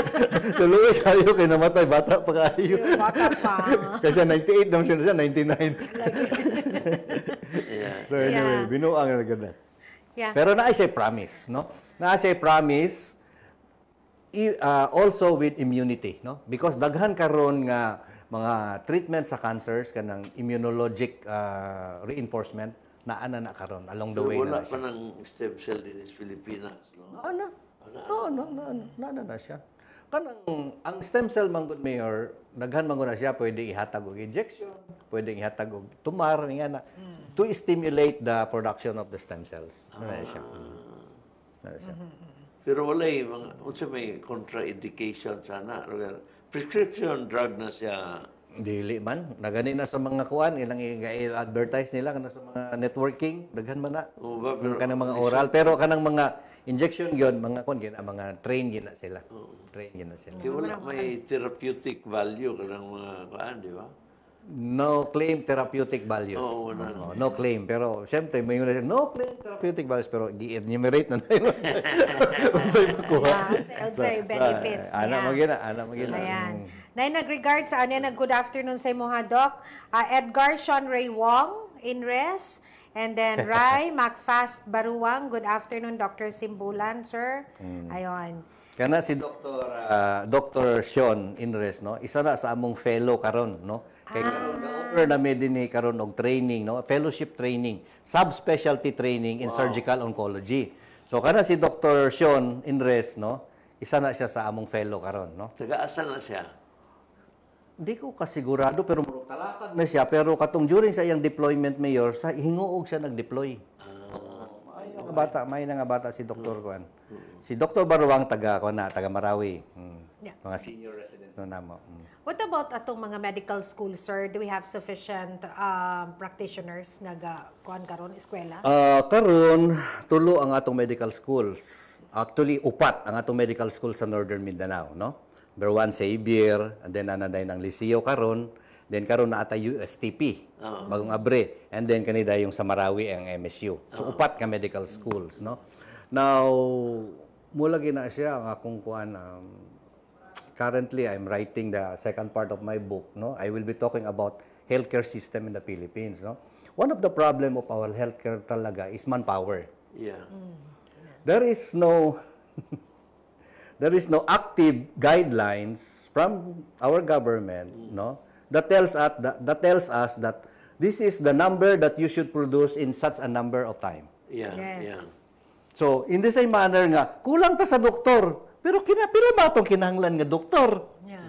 Tuloy kayo kay namatay, bata pa kayo. bata pa. Kasi 98 naman siya 99. yeah. So anyway, yeah. binuang na ganda. Yeah. Pero naa siya promise, no? Naa siya promise, uh, also with immunity, no? Because daghan karon nga mga treatment sa cancers kanang immunologic uh, reinforcement na ana na karon along the so, way wala na pa ng stem cell din is Pilipinas no ana no no no na na, na siya kanang ang stem cell manggod mayor naghan man na siya pwede ihatag og injection pwede ihatag og tumar nga na mm. to stimulate the production of the stem cells ah. na siya ah. Mm. na siya mm-hmm. mm-hmm. pero wala mga unsa may contraindication sana ano, prescription drug na siya. Dili man. Nagani na sa mga kuan, ilang i-advertise nila kana sa mga networking, daghan man na. Oo ba, pero, kanang mga oral, pero kanang mga injection yon mga kuan gina ah, mga train gina sila. Oo. Train gina sila. Di wala may therapeutic value kanang mga kuan, di ba? no claim therapeutic values. Oo, oh, wala. No, no claim. Pero, siyempre, may una no claim therapeutic values. Pero, i-enumerate na na yun. Sa'yo makuha. Yeah, sa'yo benefits. Uh, ana, yeah. magina, ana, magina. Ayan. Mm. Nay, nag-regard sa ano, nag-good afternoon sa mo, ha, Doc. Uh, Edgar Sean Ray Wong, in res. And then, Rai Macfast Baruang, good afternoon, Dr. Simbulan, sir. Mm. Ayon. Kana si Dr. Uh, Dr. Sean Inres, no? Isa na sa among fellow karon, no? Kay karon ah. na may din karon og training no, fellowship training, subspecialty training in wow. surgical oncology. So kana si Dr. Sean Inres no, isa na siya sa among fellow karon no. Taga asa na siya? Hindi ko kasigurado pero talakad na siya pero katong during sa iyang deployment mayor sa hingoog siya nag-deploy. Ah. may nga bata, may nga bata si Dr. Kuan. Hmm. Si Dr. Baruang taga ko na taga Marawi. Mm. Yeah. Mga senior residents. No, namo. Mm. What about atong mga medical school, sir? Do we have sufficient um, practitioners naga kuan karon eskwela? Uh, karon tulo ang atong medical schools. Actually upat ang atong medical school sa Northern Mindanao, no? Number one, Xavier, and then nanaday ng Liceo karon, then karon na ata USTP, uh-huh. bagong abre, and then kanida yung sa Marawi ang MSU. So uh-huh. upat ka medical schools, no? Now, mula gina siya ang akong kuan um, currently I'm writing the second part of my book, no. I will be talking about healthcare system in the Philippines, no. One of the problem of our healthcare talaga is manpower. Yeah. Mm. There is no there is no active guidelines from our government, mm. no, that tells us that, that tells us that this is the number that you should produce in such a number of time. Yeah. Yes. Yeah. So, in the same manner nga, kulang ta sa doktor. Pero kinapila ba itong kinahanglan nga doktor? Yeah.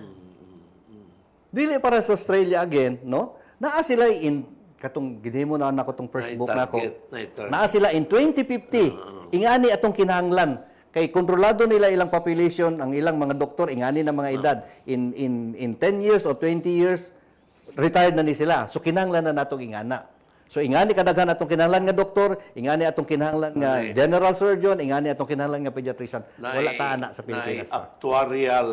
Dili para sa Australia again, no? Naa sila in katong gidhimo na nako tong first book na nako. Naa sila in 2050. Uh-huh. Ah. Ingani atong kinahanglan kay kontrolado nila ilang population ang ilang mga doktor ingani na mga ah. edad in in in 10 years or 20 years retired na ni sila. So kinahanglan na natong ingana. So ingani kadaghan atong kinahanglan nga doktor, ingani atong kinahanglan nga Nay. general surgeon, ingani atong kinahanglan nga pediatrician. Nay, wala ta ana sa Pilipinas. Nay, actuarial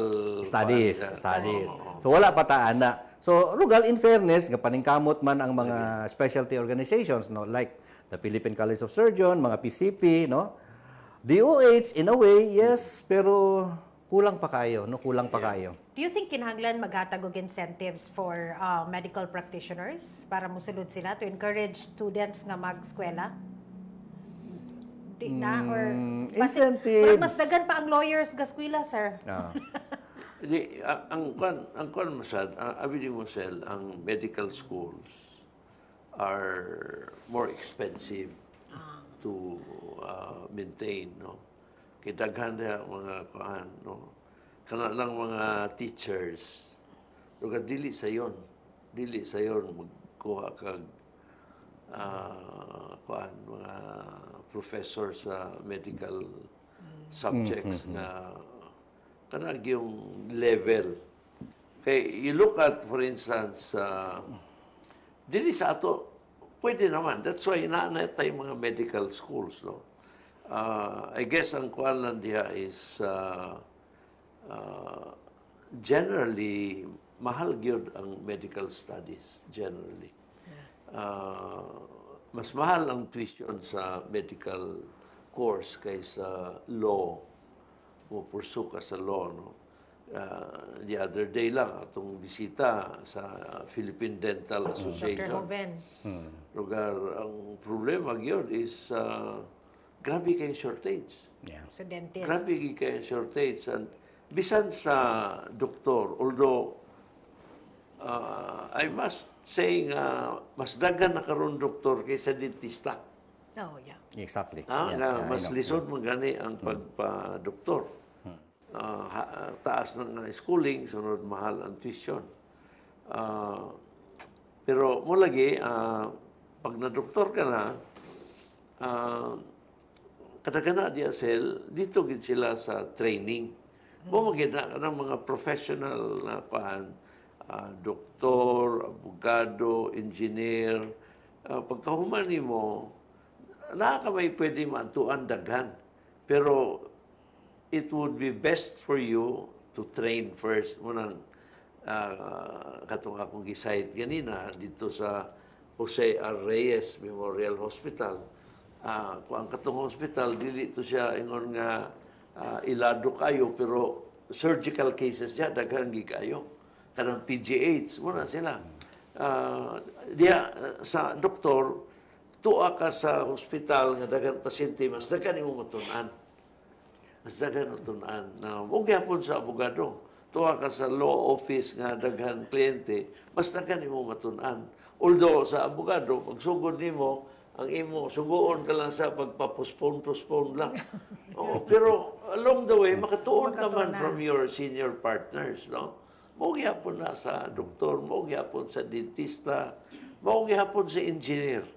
studies, ba? studies. Oh, oh, oh. So wala pa ta ana. So rugal in fairness nga paningkamot man ang mga specialty organizations no like the Philippine College of Surgeon, mga PCP no. DOH in a way yes pero Kulang pa kayo, no? Kulang pa kayo. Do you think kinahanglan maghatag og incentives for uh, medical practitioners para mosulod sila to encourage students na mag skwela Di na or Mm, incentives. mas dagan pa ang lawyers gaskwela, sir. Ah. Di, ang kwan, ang kwan masad, ang abidi mo sel, ang medical schools are more expensive ah. to uh, maintain, no? Kidaghan niya mga kuan, no? Kana lang mga teachers. Duga dili sa yon. Dili sa yon magkuha kag uh, kuan, mga professor sa medical subjects mm-hmm. Mm, na kana yung level. Kay you look at, for instance, uh, dili sa ato, pwede naman. That's why inaanay tayo mga medical schools, no? uh, I guess ang kuwan lang diha is uh, uh, generally mahal gyud ang medical studies generally. Uh, mas mahal ang tuition sa medical course kaysa law. Mo pursue ka sa law no. Uh, the other day lang atong bisita sa Philippine Dental Association. Dr. Hoven. Hmm. Lugar ang problema gyud is uh, grabe kayong shortage. Yeah. Sa dentist. Grabe kayong shortage. And bisan sa doktor, although uh, I must say nga, uh, mas dagan na karon doktor kaysa dentista. Oh, yeah. Exactly. Ah, yeah, nga, yeah, mas lisod yeah. magani ang hmm. pagpa-doktor. Hmm. Uh, taas ng schooling, sunod mahal ang tuition. Uh, pero mo lagi, uh, pag na-doktor ka na, uh, kadagana diya sel dito gid sila sa training mo magina ka ng mga professional na kuan uh, doktor abogado engineer uh, pagkahuman nimo na ka may pwede maantuan daghan pero it would be best for you to train first mo nang uh, ah, katong akong gisayt ganina dito sa Jose R. Reyes Memorial Hospital uh, kung ang katong hospital dili to siya ingon nga uh, ilado kayo pero surgical cases siya daghan gi kayo kanang PGH wala sila uh, ah, diya sa doktor tuwa ka sa hospital nga daghan pasyente mas daghan imong matun-an mas daghan matun-an na uh, gyapon sa abogado tuwa ka sa law office nga daghan kliyente mas daghan imong matun-an although sa abogado pagsugod sugod nimo ang imo, suguon ka lang sa pagpa-postpone-postpone lang. Oo, pero along the way, makatuon ka man from your senior partners, no? Maugi hapon na sa doktor, maugi hapon sa dentista, maugi hapon sa engineer.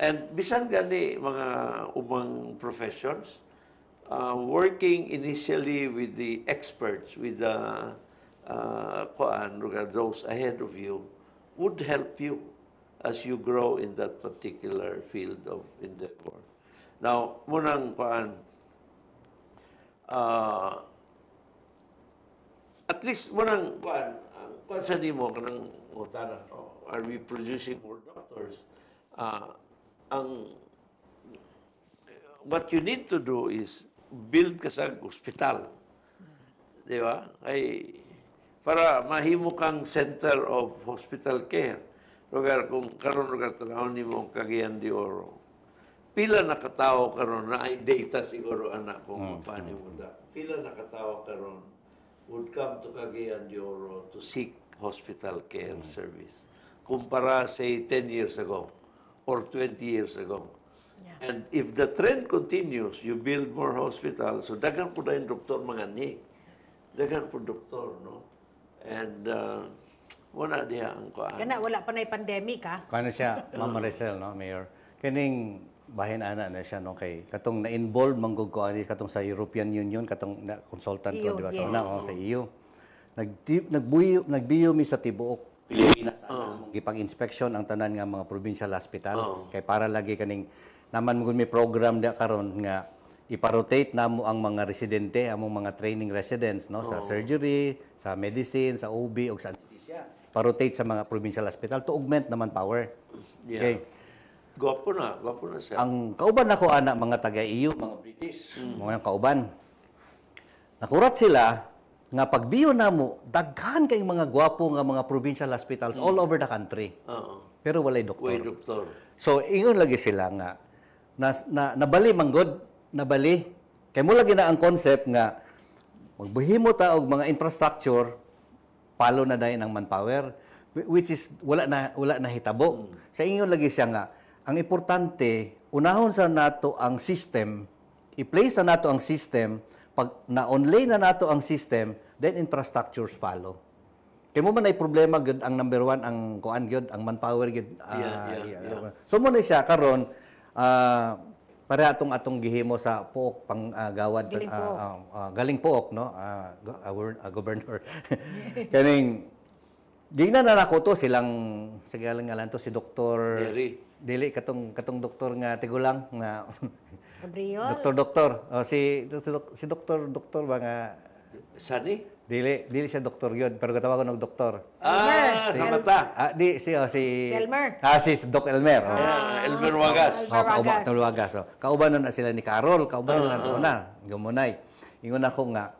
And bisan gani mga umang professions, uh, um, working initially with the experts, with the uh, kuan, those ahead of you, would help you as you grow in that particular field of endeavor. Now, munang kuan, uh, at least munang kuan, kuan sa di mo, kanang utana, are we producing more doctors? Uh, ang, what you need to do is build ka sa ospital. Di ba? Ay, para mahimo kang center of hospital care lugar kung karon lugar tanaw ni mo kagiyan di oro. Pila na katao karon na ay data siguro anak ko mm. paano mo da. Pila na katao karon would come to Cagayan de Oro to seek hospital care mm. service kumpara say 10 years ago or 20 years ago. Yeah. And if the trend continues, you build more hospitals. So dagan po na doktor mga ni. Dagan po doktor, no? And uh, wala diya ang kuan. Kana wala pa nay pandemic ha. Kana siya Ma'am Maricel no, Mayor. Kining bahin ana na siya no kay katong na-involved manggug ko ani katong sa European Union katong na consultant ko di ba yes. sa una oh, sa EU. E Nag nagbuyo nagbiyo mi sa tibuok Pilipinas ana oh. gipang-inspection ang tanan nga mga provincial hospitals oh. kay para lagi kaning naman mo may program da karon nga iparotate na mo ang mga residente, among mga training residents no oh. sa surgery, sa medicine, sa OB ug sa anesthesia pa-rotate sa mga provincial hospital to augment naman power. Yeah. Okay. Gwapo na, gwapo na siya. Ang kauban ako ana mga taga-EU, mga British, mm. mga kauban. Nakurat sila nga pagbiyo na mo, daghan kay mga gwapo nga mga provincial hospitals mm. all hmm. over the country. Uh-oh. Pero walay doktor. Walay doktor. So ingon lagi sila nga na, na nabali manggod, nabali. Kay mo lagi na ang concept nga magbuhimo ta og mga infrastructure palo na dahil ng manpower, which is wala na wala na hitabo. Mm. Sa inyong lagi siya nga, ang importante unahon sa nato ang system, i-place sa nato ang system, pag na-onlay na nato ang system, then infrastructures follow. Kay mo man ay problema gud ang number one ang kuan gud ang manpower gud. Uh, yeah, yeah, yeah. So mo na siya karon uh, para atong atong gihimo sa pook pang uh, galing, uh, Uh, uh, galing pook no uh, go- uh, governor kaning Gingnan na nako to silang sige lang ngalan to si doktor Dili. Dili katong katong doktor nga tigulang nga Gabriel. Doktor doktor. O, oh, si, si si doktor doktor ba nga Sani? Dili, dili siya doktor yun, pero katawagan ng doktor. Ah, Elmer. Ah, si, sa Ah, di, si, oh, si... Si Elmer. Ah, si Doc Elmer. Oh. Ah, Elmer Wagas. Oh, kauba, Wagas. Oh. Kaubanon na sila ni Carol, kauban ah, na doon na. Gumunay. Ingon ako nga,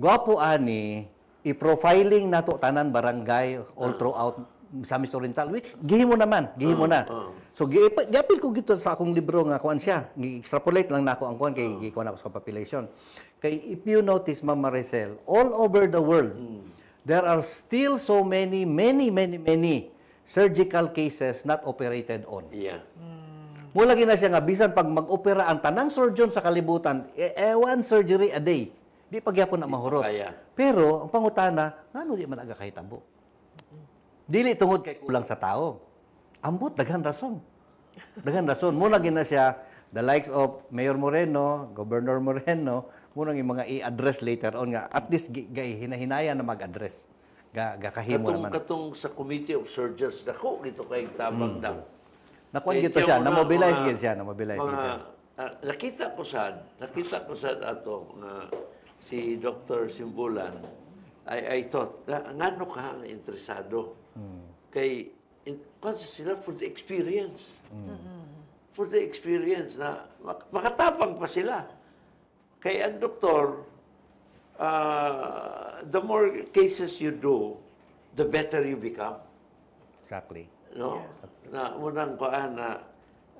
guwapo ani, i-profiling nato tanan barangay all throughout Misamis Oriental which gihimo naman, gihimo uh, mm, na. Uh. So giapil gi eh, ko gito sa akong libro nga kuan siya. Gi-extrapolate lang nako na ang kuan kay uh. Mm. gikuan ako sa population. Kay if you notice Mama Maricel, all over the world mm. there are still so many many many many surgical cases not operated on. Yeah. Mm. Mula gina siya nga bisan pag mag-opera ang tanang surgeon sa kalibutan, eh, one surgery a day. Di pagyapon na mahurot. Pero ang pangutana, ngano di man aga kahitabo? Dili tungod kay kulang sa tao. Ambot daghan rason. Daghan rason mo na gina siya the likes of Mayor Moreno, Governor Moreno, mo nang mga i-address later on nga at least gay hinahinayan na mag-address. Ga gakahimo naman. Katong sa Committee of Surgeons dako gito kay tabang mm. daw. Nakuan eh, gito siya, na-mobilize gid siya, na-mobilize gid siya. Uh, ah, nakita ko sad, nakita ko sad ato nga si Dr. Simbulan, I, I thought, ngano ka interesado? Kay, in, kasi sila for the experience. For the experience na mak- makatapang pa sila. Kay ang doktor, uh, the more cases you do, the better you become. Exactly. No? Yeah. Na unang kuan na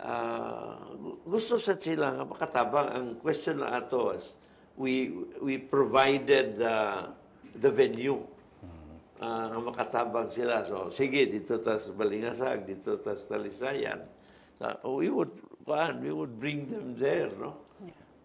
uh, gusto sa sila nga makatabang ang question na ato is we we provided the the venue uh, makatabang sila. So, sige, dito tas Balingasag, dito tas Talisayan. So, oh, we would, pan, we would bring them there, no?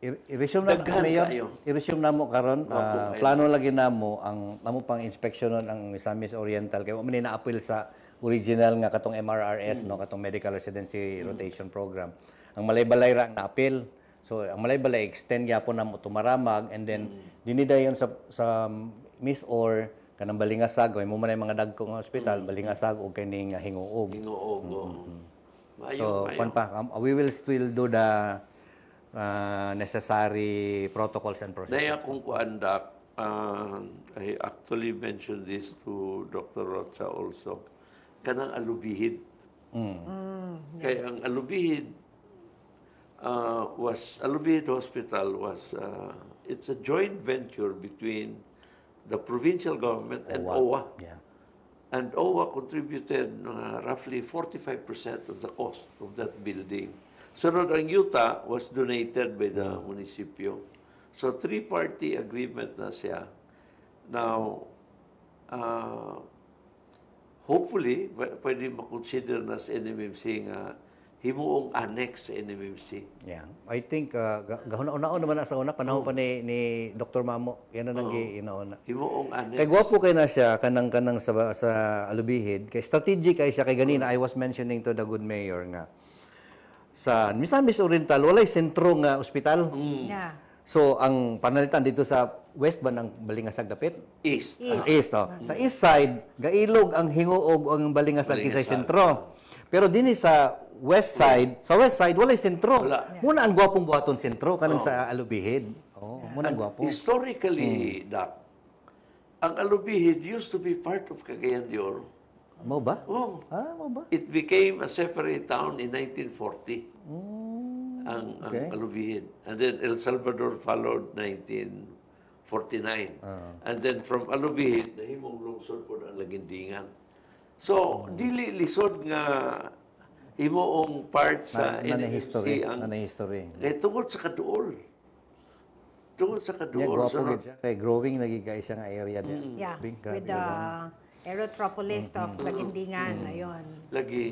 I resume na, Mayor, i-resume na mo karon. Uh, plano lagi na mo ang namo pang inspeksyonon ng Misamis Oriental kay man naapil sa original nga katong MRRS mm. no katong Medical Residency mm. Rotation Program. Ang Malay-Balay ra ang naapil. So ang Malay-Balay extend gyapon na mo tumaramag and then mm. dinidayon sa sa um, Miss or kanang balingasag may mo man mga dagkong hospital mm. balingasag og kaning hinguog hinguog mm -hmm. so mayo. Pan pa um, we will still do the uh, necessary protocols and processes Daya kung kuan dak uh, I actually mentioned this to Dr. Rocha also kanang alubihid mm. mm yeah. kay ang alubihid uh, was alubihid hospital was uh, it's a joint venture between the provincial government and OWA. Yeah. And OWA contributed uh, roughly 45% of the cost of that building. Sunod ang Utah was donated by the mm. munisipyo. So, three-party agreement na siya. Now, uh, hopefully, pwede makonsider na sa NMMC nga himuong annex sa NMMC. Yeah. I think uh, gahuna-unao naman sa una panahon oh. pa ni, ni Dr. Mamo. Yan na nang inauna. Himuong annex. Kay gwapo kay na siya kanang kanang sa sa Alubihid. Kay strategic kay siya kay ganina oh. I was mentioning to the good mayor nga sa Misamis Oriental walay sentro nga ospital. Mm. Yeah. So ang panalitan dito sa west ba ng Balingasag dapit? East. East. Uh, east oh. Mm. Sa east side gailog ang hingoog ang Balingasag, Balingasag. sa sentro. Pero dinhi sa west side, sa west side, wala sentro. Wala. Muna ang gwapong buhaton sentro, kanang oh. sa Alubihid. Oh, muna ang gwapo. Historically, hmm. Doc, ang Alubihid used to be part of Cagayan de Oro. Mo ba? Oh. Ah, mo ba? It became a separate town in 1940. Hmm. Ang, okay. ang Alubihid. And then El Salvador followed 1949. Uh. Ah. And then from Alubihid, nahimong lungsod po ang Lagindingan. So, hmm. dili lisod nga imuong part sa na, na, history, ang, na, history. Eh, tungkol sa kaduol. Tungkol sa kaduol. Yeah, so, siya. Kay growing naging ka isang area niya. Mm. Yeah, Bing, with the uh, Aerotropolis mm-hmm. of Lagindingan. Mm-hmm. Ayun. Lagi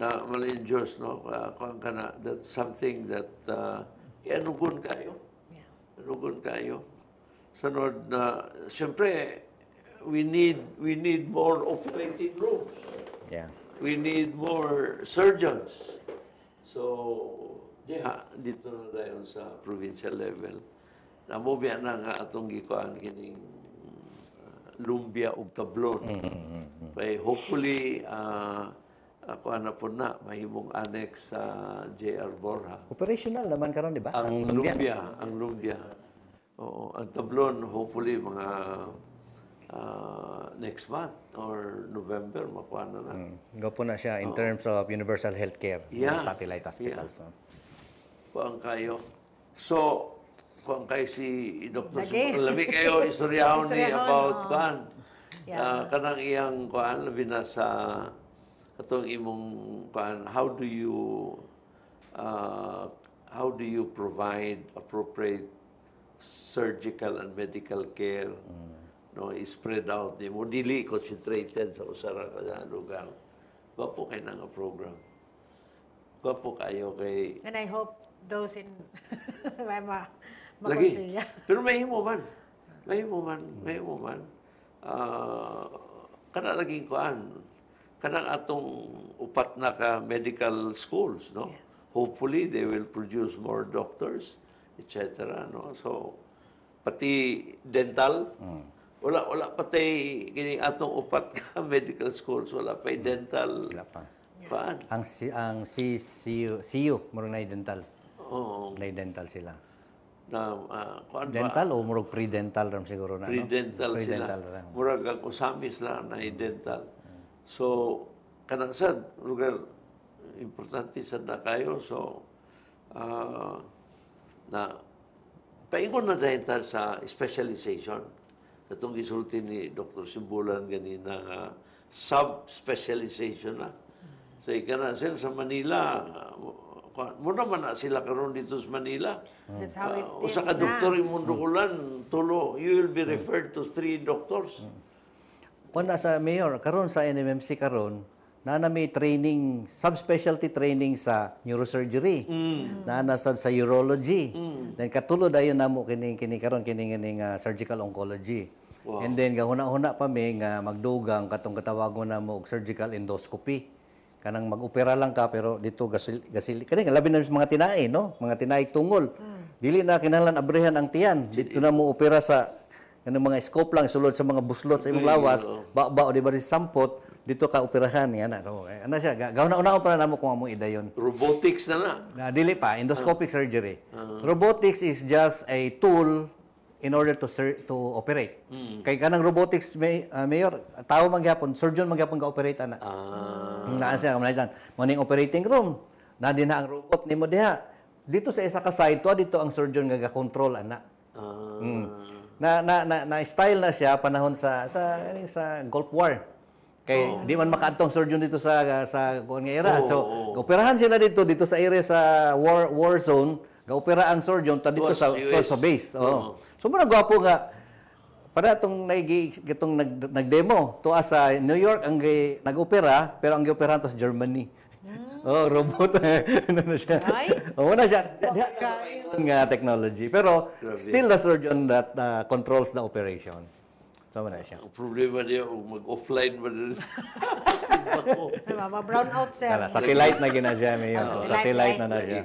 na malayin Diyos, no? Uh, ah, kana that something that uh, anugon kayo. Yeah. Anugon kayo. Sunod na, siyempre, we need we need more operating rooms. Yeah we need more surgeons. So, yeah. dito na tayo sa provincial level. Namubya na nga atong gikuan kining uh, lumbia ug tablon. Mm mm-hmm, mm-hmm. hopefully, uh, ako na po na, mahimong annex sa JR Borja. Operational naman karon di ba? Ang, ang lumbia. Ang lumbia. Oo, ang tablon, hopefully, mga uh, next month or November, makuha na na. Mm. Go po na siya in Oo. terms of universal health care ng satellite hospitals. no? Kuhaan kayo. So, kung kayo si Dr. Lagi. Sumon. Labi kayo, istoryahon ni about oo. kuhaan. Yeah. Ah, kanang iyang kuan labi na sa katong imong kuhaan, how do you uh, how do you provide appropriate surgical and medical care hmm no, spread out ni mo, dili concentrated sa usara ka sa lugar. Gwapo kayo ng program. Gwapo kayo kay... And I hope those in may ma Lagi. Pero may himo man. May himo man. May himo man. Uh, ah, kada ko an. Kanang atong upat na ka medical schools, no? Yeah. Hopefully, they will produce more doctors, etc. No? So, pati dental, mm wala wala patay gini atong upat ka medical school so wala pay hmm. dental wala pa paan ang si ang si CU CU murag dental oo oh. nay dental sila na uh, dental ba? o murag pre-dental ram siguro na pre-dental no? pre sila ram. murag ang usamis na nay hmm. dental hmm. so kanang sad rugal importante sad na kayo so uh, na paingon na dental sa specialization Itong gisulti ni Dr. Simbulan ganina nga sub-specialization na. Hmm. Sa ikanasel sa Manila, mo naman na sila karon dito sa Manila. That's how it uh, is Usa ka doktor imong dukulan, tulo, you will be referred to three doctors. Hmm. Kung sa mayor, karon sa NMMC karon, na na may training, subspecialty training sa neurosurgery, mm. na nasad sa urology. Mm. Then katulo ayon na mo kini karon kini, kining uh, surgical oncology. Wow. And then gahuna-huna pa mi nga magdugang katong katawagon na mo surgical endoscopy. Kanang magopera lang ka pero dito gasil gasil kani nga labi na mga tinai no, mga tinai tungol. Hmm. Dili na kinahanglan abrehan ang tiyan. Dito na mo opera sa kanang mga scope lang sulod sa mga buslot sa imong lawas, ba-ba o di ba sampot dito ka operahan yan eh, ano. Ana siya gahuna-una pa na mo kung amo idayon. Robotics na na. Na dili pa endoscopic uh. surgery. Uh Robotics is just a tool in order to ser- to operate. Mm. Kay kanang robotics may, uh, mayor tao man surgeon man gyapon ka operate ana. Ah. Hmm, Naa siya kamay tan. Morning operating room. Na din na ang robot nimo diha. Dito sa isa ka side to dito ang surgeon nga ga-control ana. Ah. Mm. Na, na na na style na siya panahon sa sa kaning sa Gulf War. Kay oh. di man makaantong surgeon dito sa sa kuan nga era. Oh, so oh. oh. operahan sila dito dito sa area sa war war zone. Gaopera ang surgeon ta dito sa, sa base. Oh. oh. So muna gwapo nga para itong itong nag, nag-demo to asa ah, New York ang nag-opera pero ang gioperahan to sa Germany. Mm. oh, robot. ano na siya? Ay? Oo na siya. nga technology. Pero Grabe. still the surgeon that uh, controls the operation. So na siya. Ang problema niya o oh, mag-offline ba na Ma-brown out, sir. satellite na gina siya. Ah, satellite, satellite na na siya.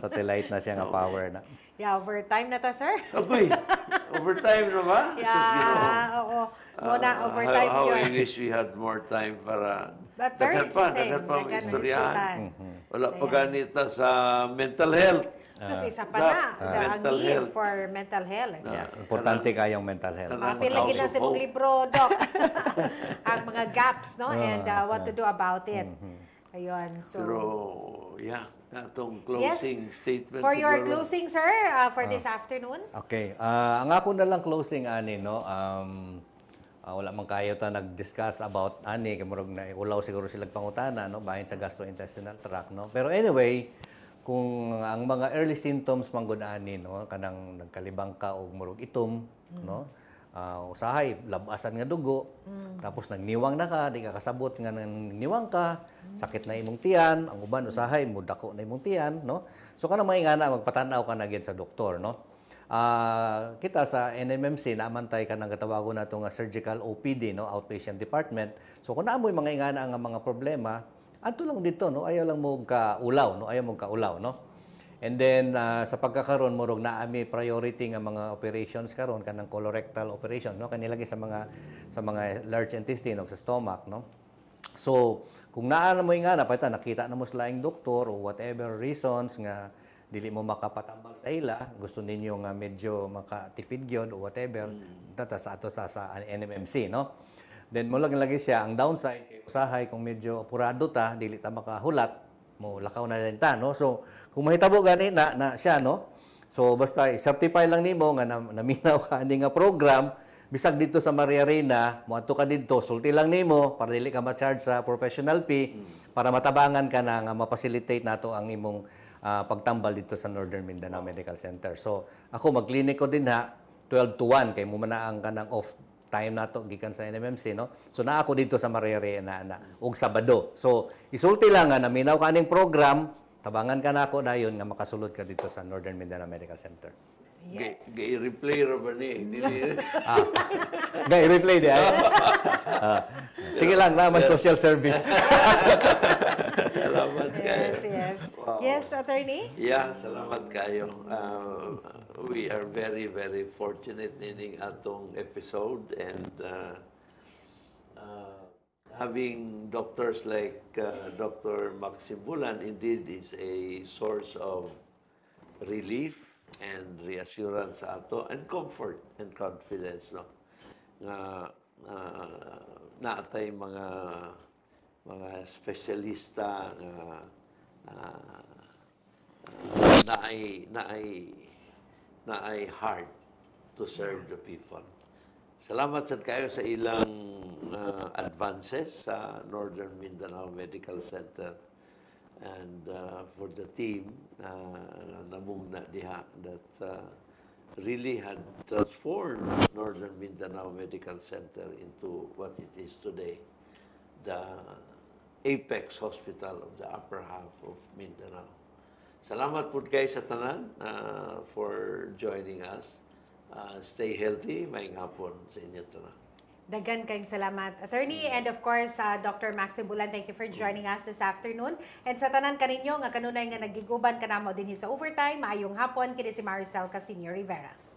Satellite na siya nga power na. Yeah, overtime na ta, sir. Aboy, overtime na ba? Yeah, oo. Muna, ah, uh, overtime how, how I wish we had more time para... But very dagat pa, dagat pa ang istoryahan. Mm-hmm. Wala pa ganita sa mental health. Ah. Kasi so, isa pa na, uh, the need for mental health. Eh. Yeah. Importante ka yung mental health. Mapilagin ah, na sa mong libro, Doc. ang mga gaps, no? Uh, And uh, what uh, to do about it. Mm-hmm. Ayun, so... Pero, yeah, atong closing yes. statement. For your closing, sir, uh, for uh, this afternoon. Okay. Uh, ang ako na lang closing, ani, no? Um, uh, wala man kayo ta nag-discuss about, ani, kay kamurag na ulaw siguro sila pangutana, no? Bahin sa gastrointestinal tract, no? Pero anyway, kung ang mga early symptoms manggod ani, no? Kanang nagkalibang ka o murag itom, mm. no? uh, usahay, labasan nga dugo, mm. tapos nagniwang na ka, di ka kasabot nga nagniwang ka, hmm. sakit na imong tiyan, ang uban usahay, mudako na imong tiyan, no? So kana maingana magpatanaw ka na gyud sa doktor, no? Uh, kita sa NMMC naamantay ka ng katawago na nga ah, surgical OPD no outpatient department so kung naamoy mga ingana ang mga problema ato lang dito no ayaw lang mo kaulaw, no ayaw mo kaulaw. no And then uh, sa pagkakaron murag na ami priority nga mga operations karon kanang colorectal operation no kani lagi sa mga sa mga large intestine o sa stomach no. So kung naa mo nga na paita nakita na mo sa laing doktor o whatever reasons nga dili mo makapatambal sa ila gusto ninyo nga medyo makatipid gyud o whatever mm. tata sa ato sa, sa NMMC no. Then mo lang lagi siya ang downside kay usahay kung medyo apurado ta dili ta makahulat mo lakaw na renta no so kung mahitabo gani na na siya no so basta certify lang nimo nga naminaw ka ani nga program bisag dito sa Maria Reina mo ato ka didto sulti lang nimo para dili ka ma-charge sa professional fee para matabangan ka na nga ma-facilitate nato ang imong uh, pagtambal dito sa Northern Mindanao Medical Center so ako mag-clinic ko din ha 12 to 1 kay mo ang kanang off time nato gikan sa NMMC no so naa ako dito sa Marere na na og Sabado so isulti lang nga naminaw kaning program tabangan ka na na dayon nga makasulod ka dito sa Northern Mindanao Medical Center gay replay ra ba ni? ah. Ga-replay di ah. Sige lang na, may social service. salamat kayo. Yes, yes. Wow. Yes, attorney? Yeah, salamat kayo. Uh, we are very, very fortunate nining atong episode and uh, uh, having doctors like uh, Dr. Maxim Bulan indeed is a source of relief and reassurance ato and comfort and confidence no nga uh, naatay mga mga espesyalista nga uh, na naay naay naay hard to serve the people. Salamat sa kayo sa ilang uh, advances sa Northern Mindanao Medical Center and uh, for the team uh, namugna diha that uh, really had transformed Northern Mindanao Medical Center into what it is today, the apex hospital of the upper half of Mindanao. Salamat po guys sa tanan uh, for joining us. Uh, stay healthy. May ngapon sa inyo tanan. Dagan kayong salamat, Attorney. And of course, uh, Dr. Maxim Bulan, thank you for joining us this afternoon. And sa tanan kaninyo nga kanunay nga nagiguban kanamo dinhi sa overtime, maayong hapon kini si Maricel Casino Rivera.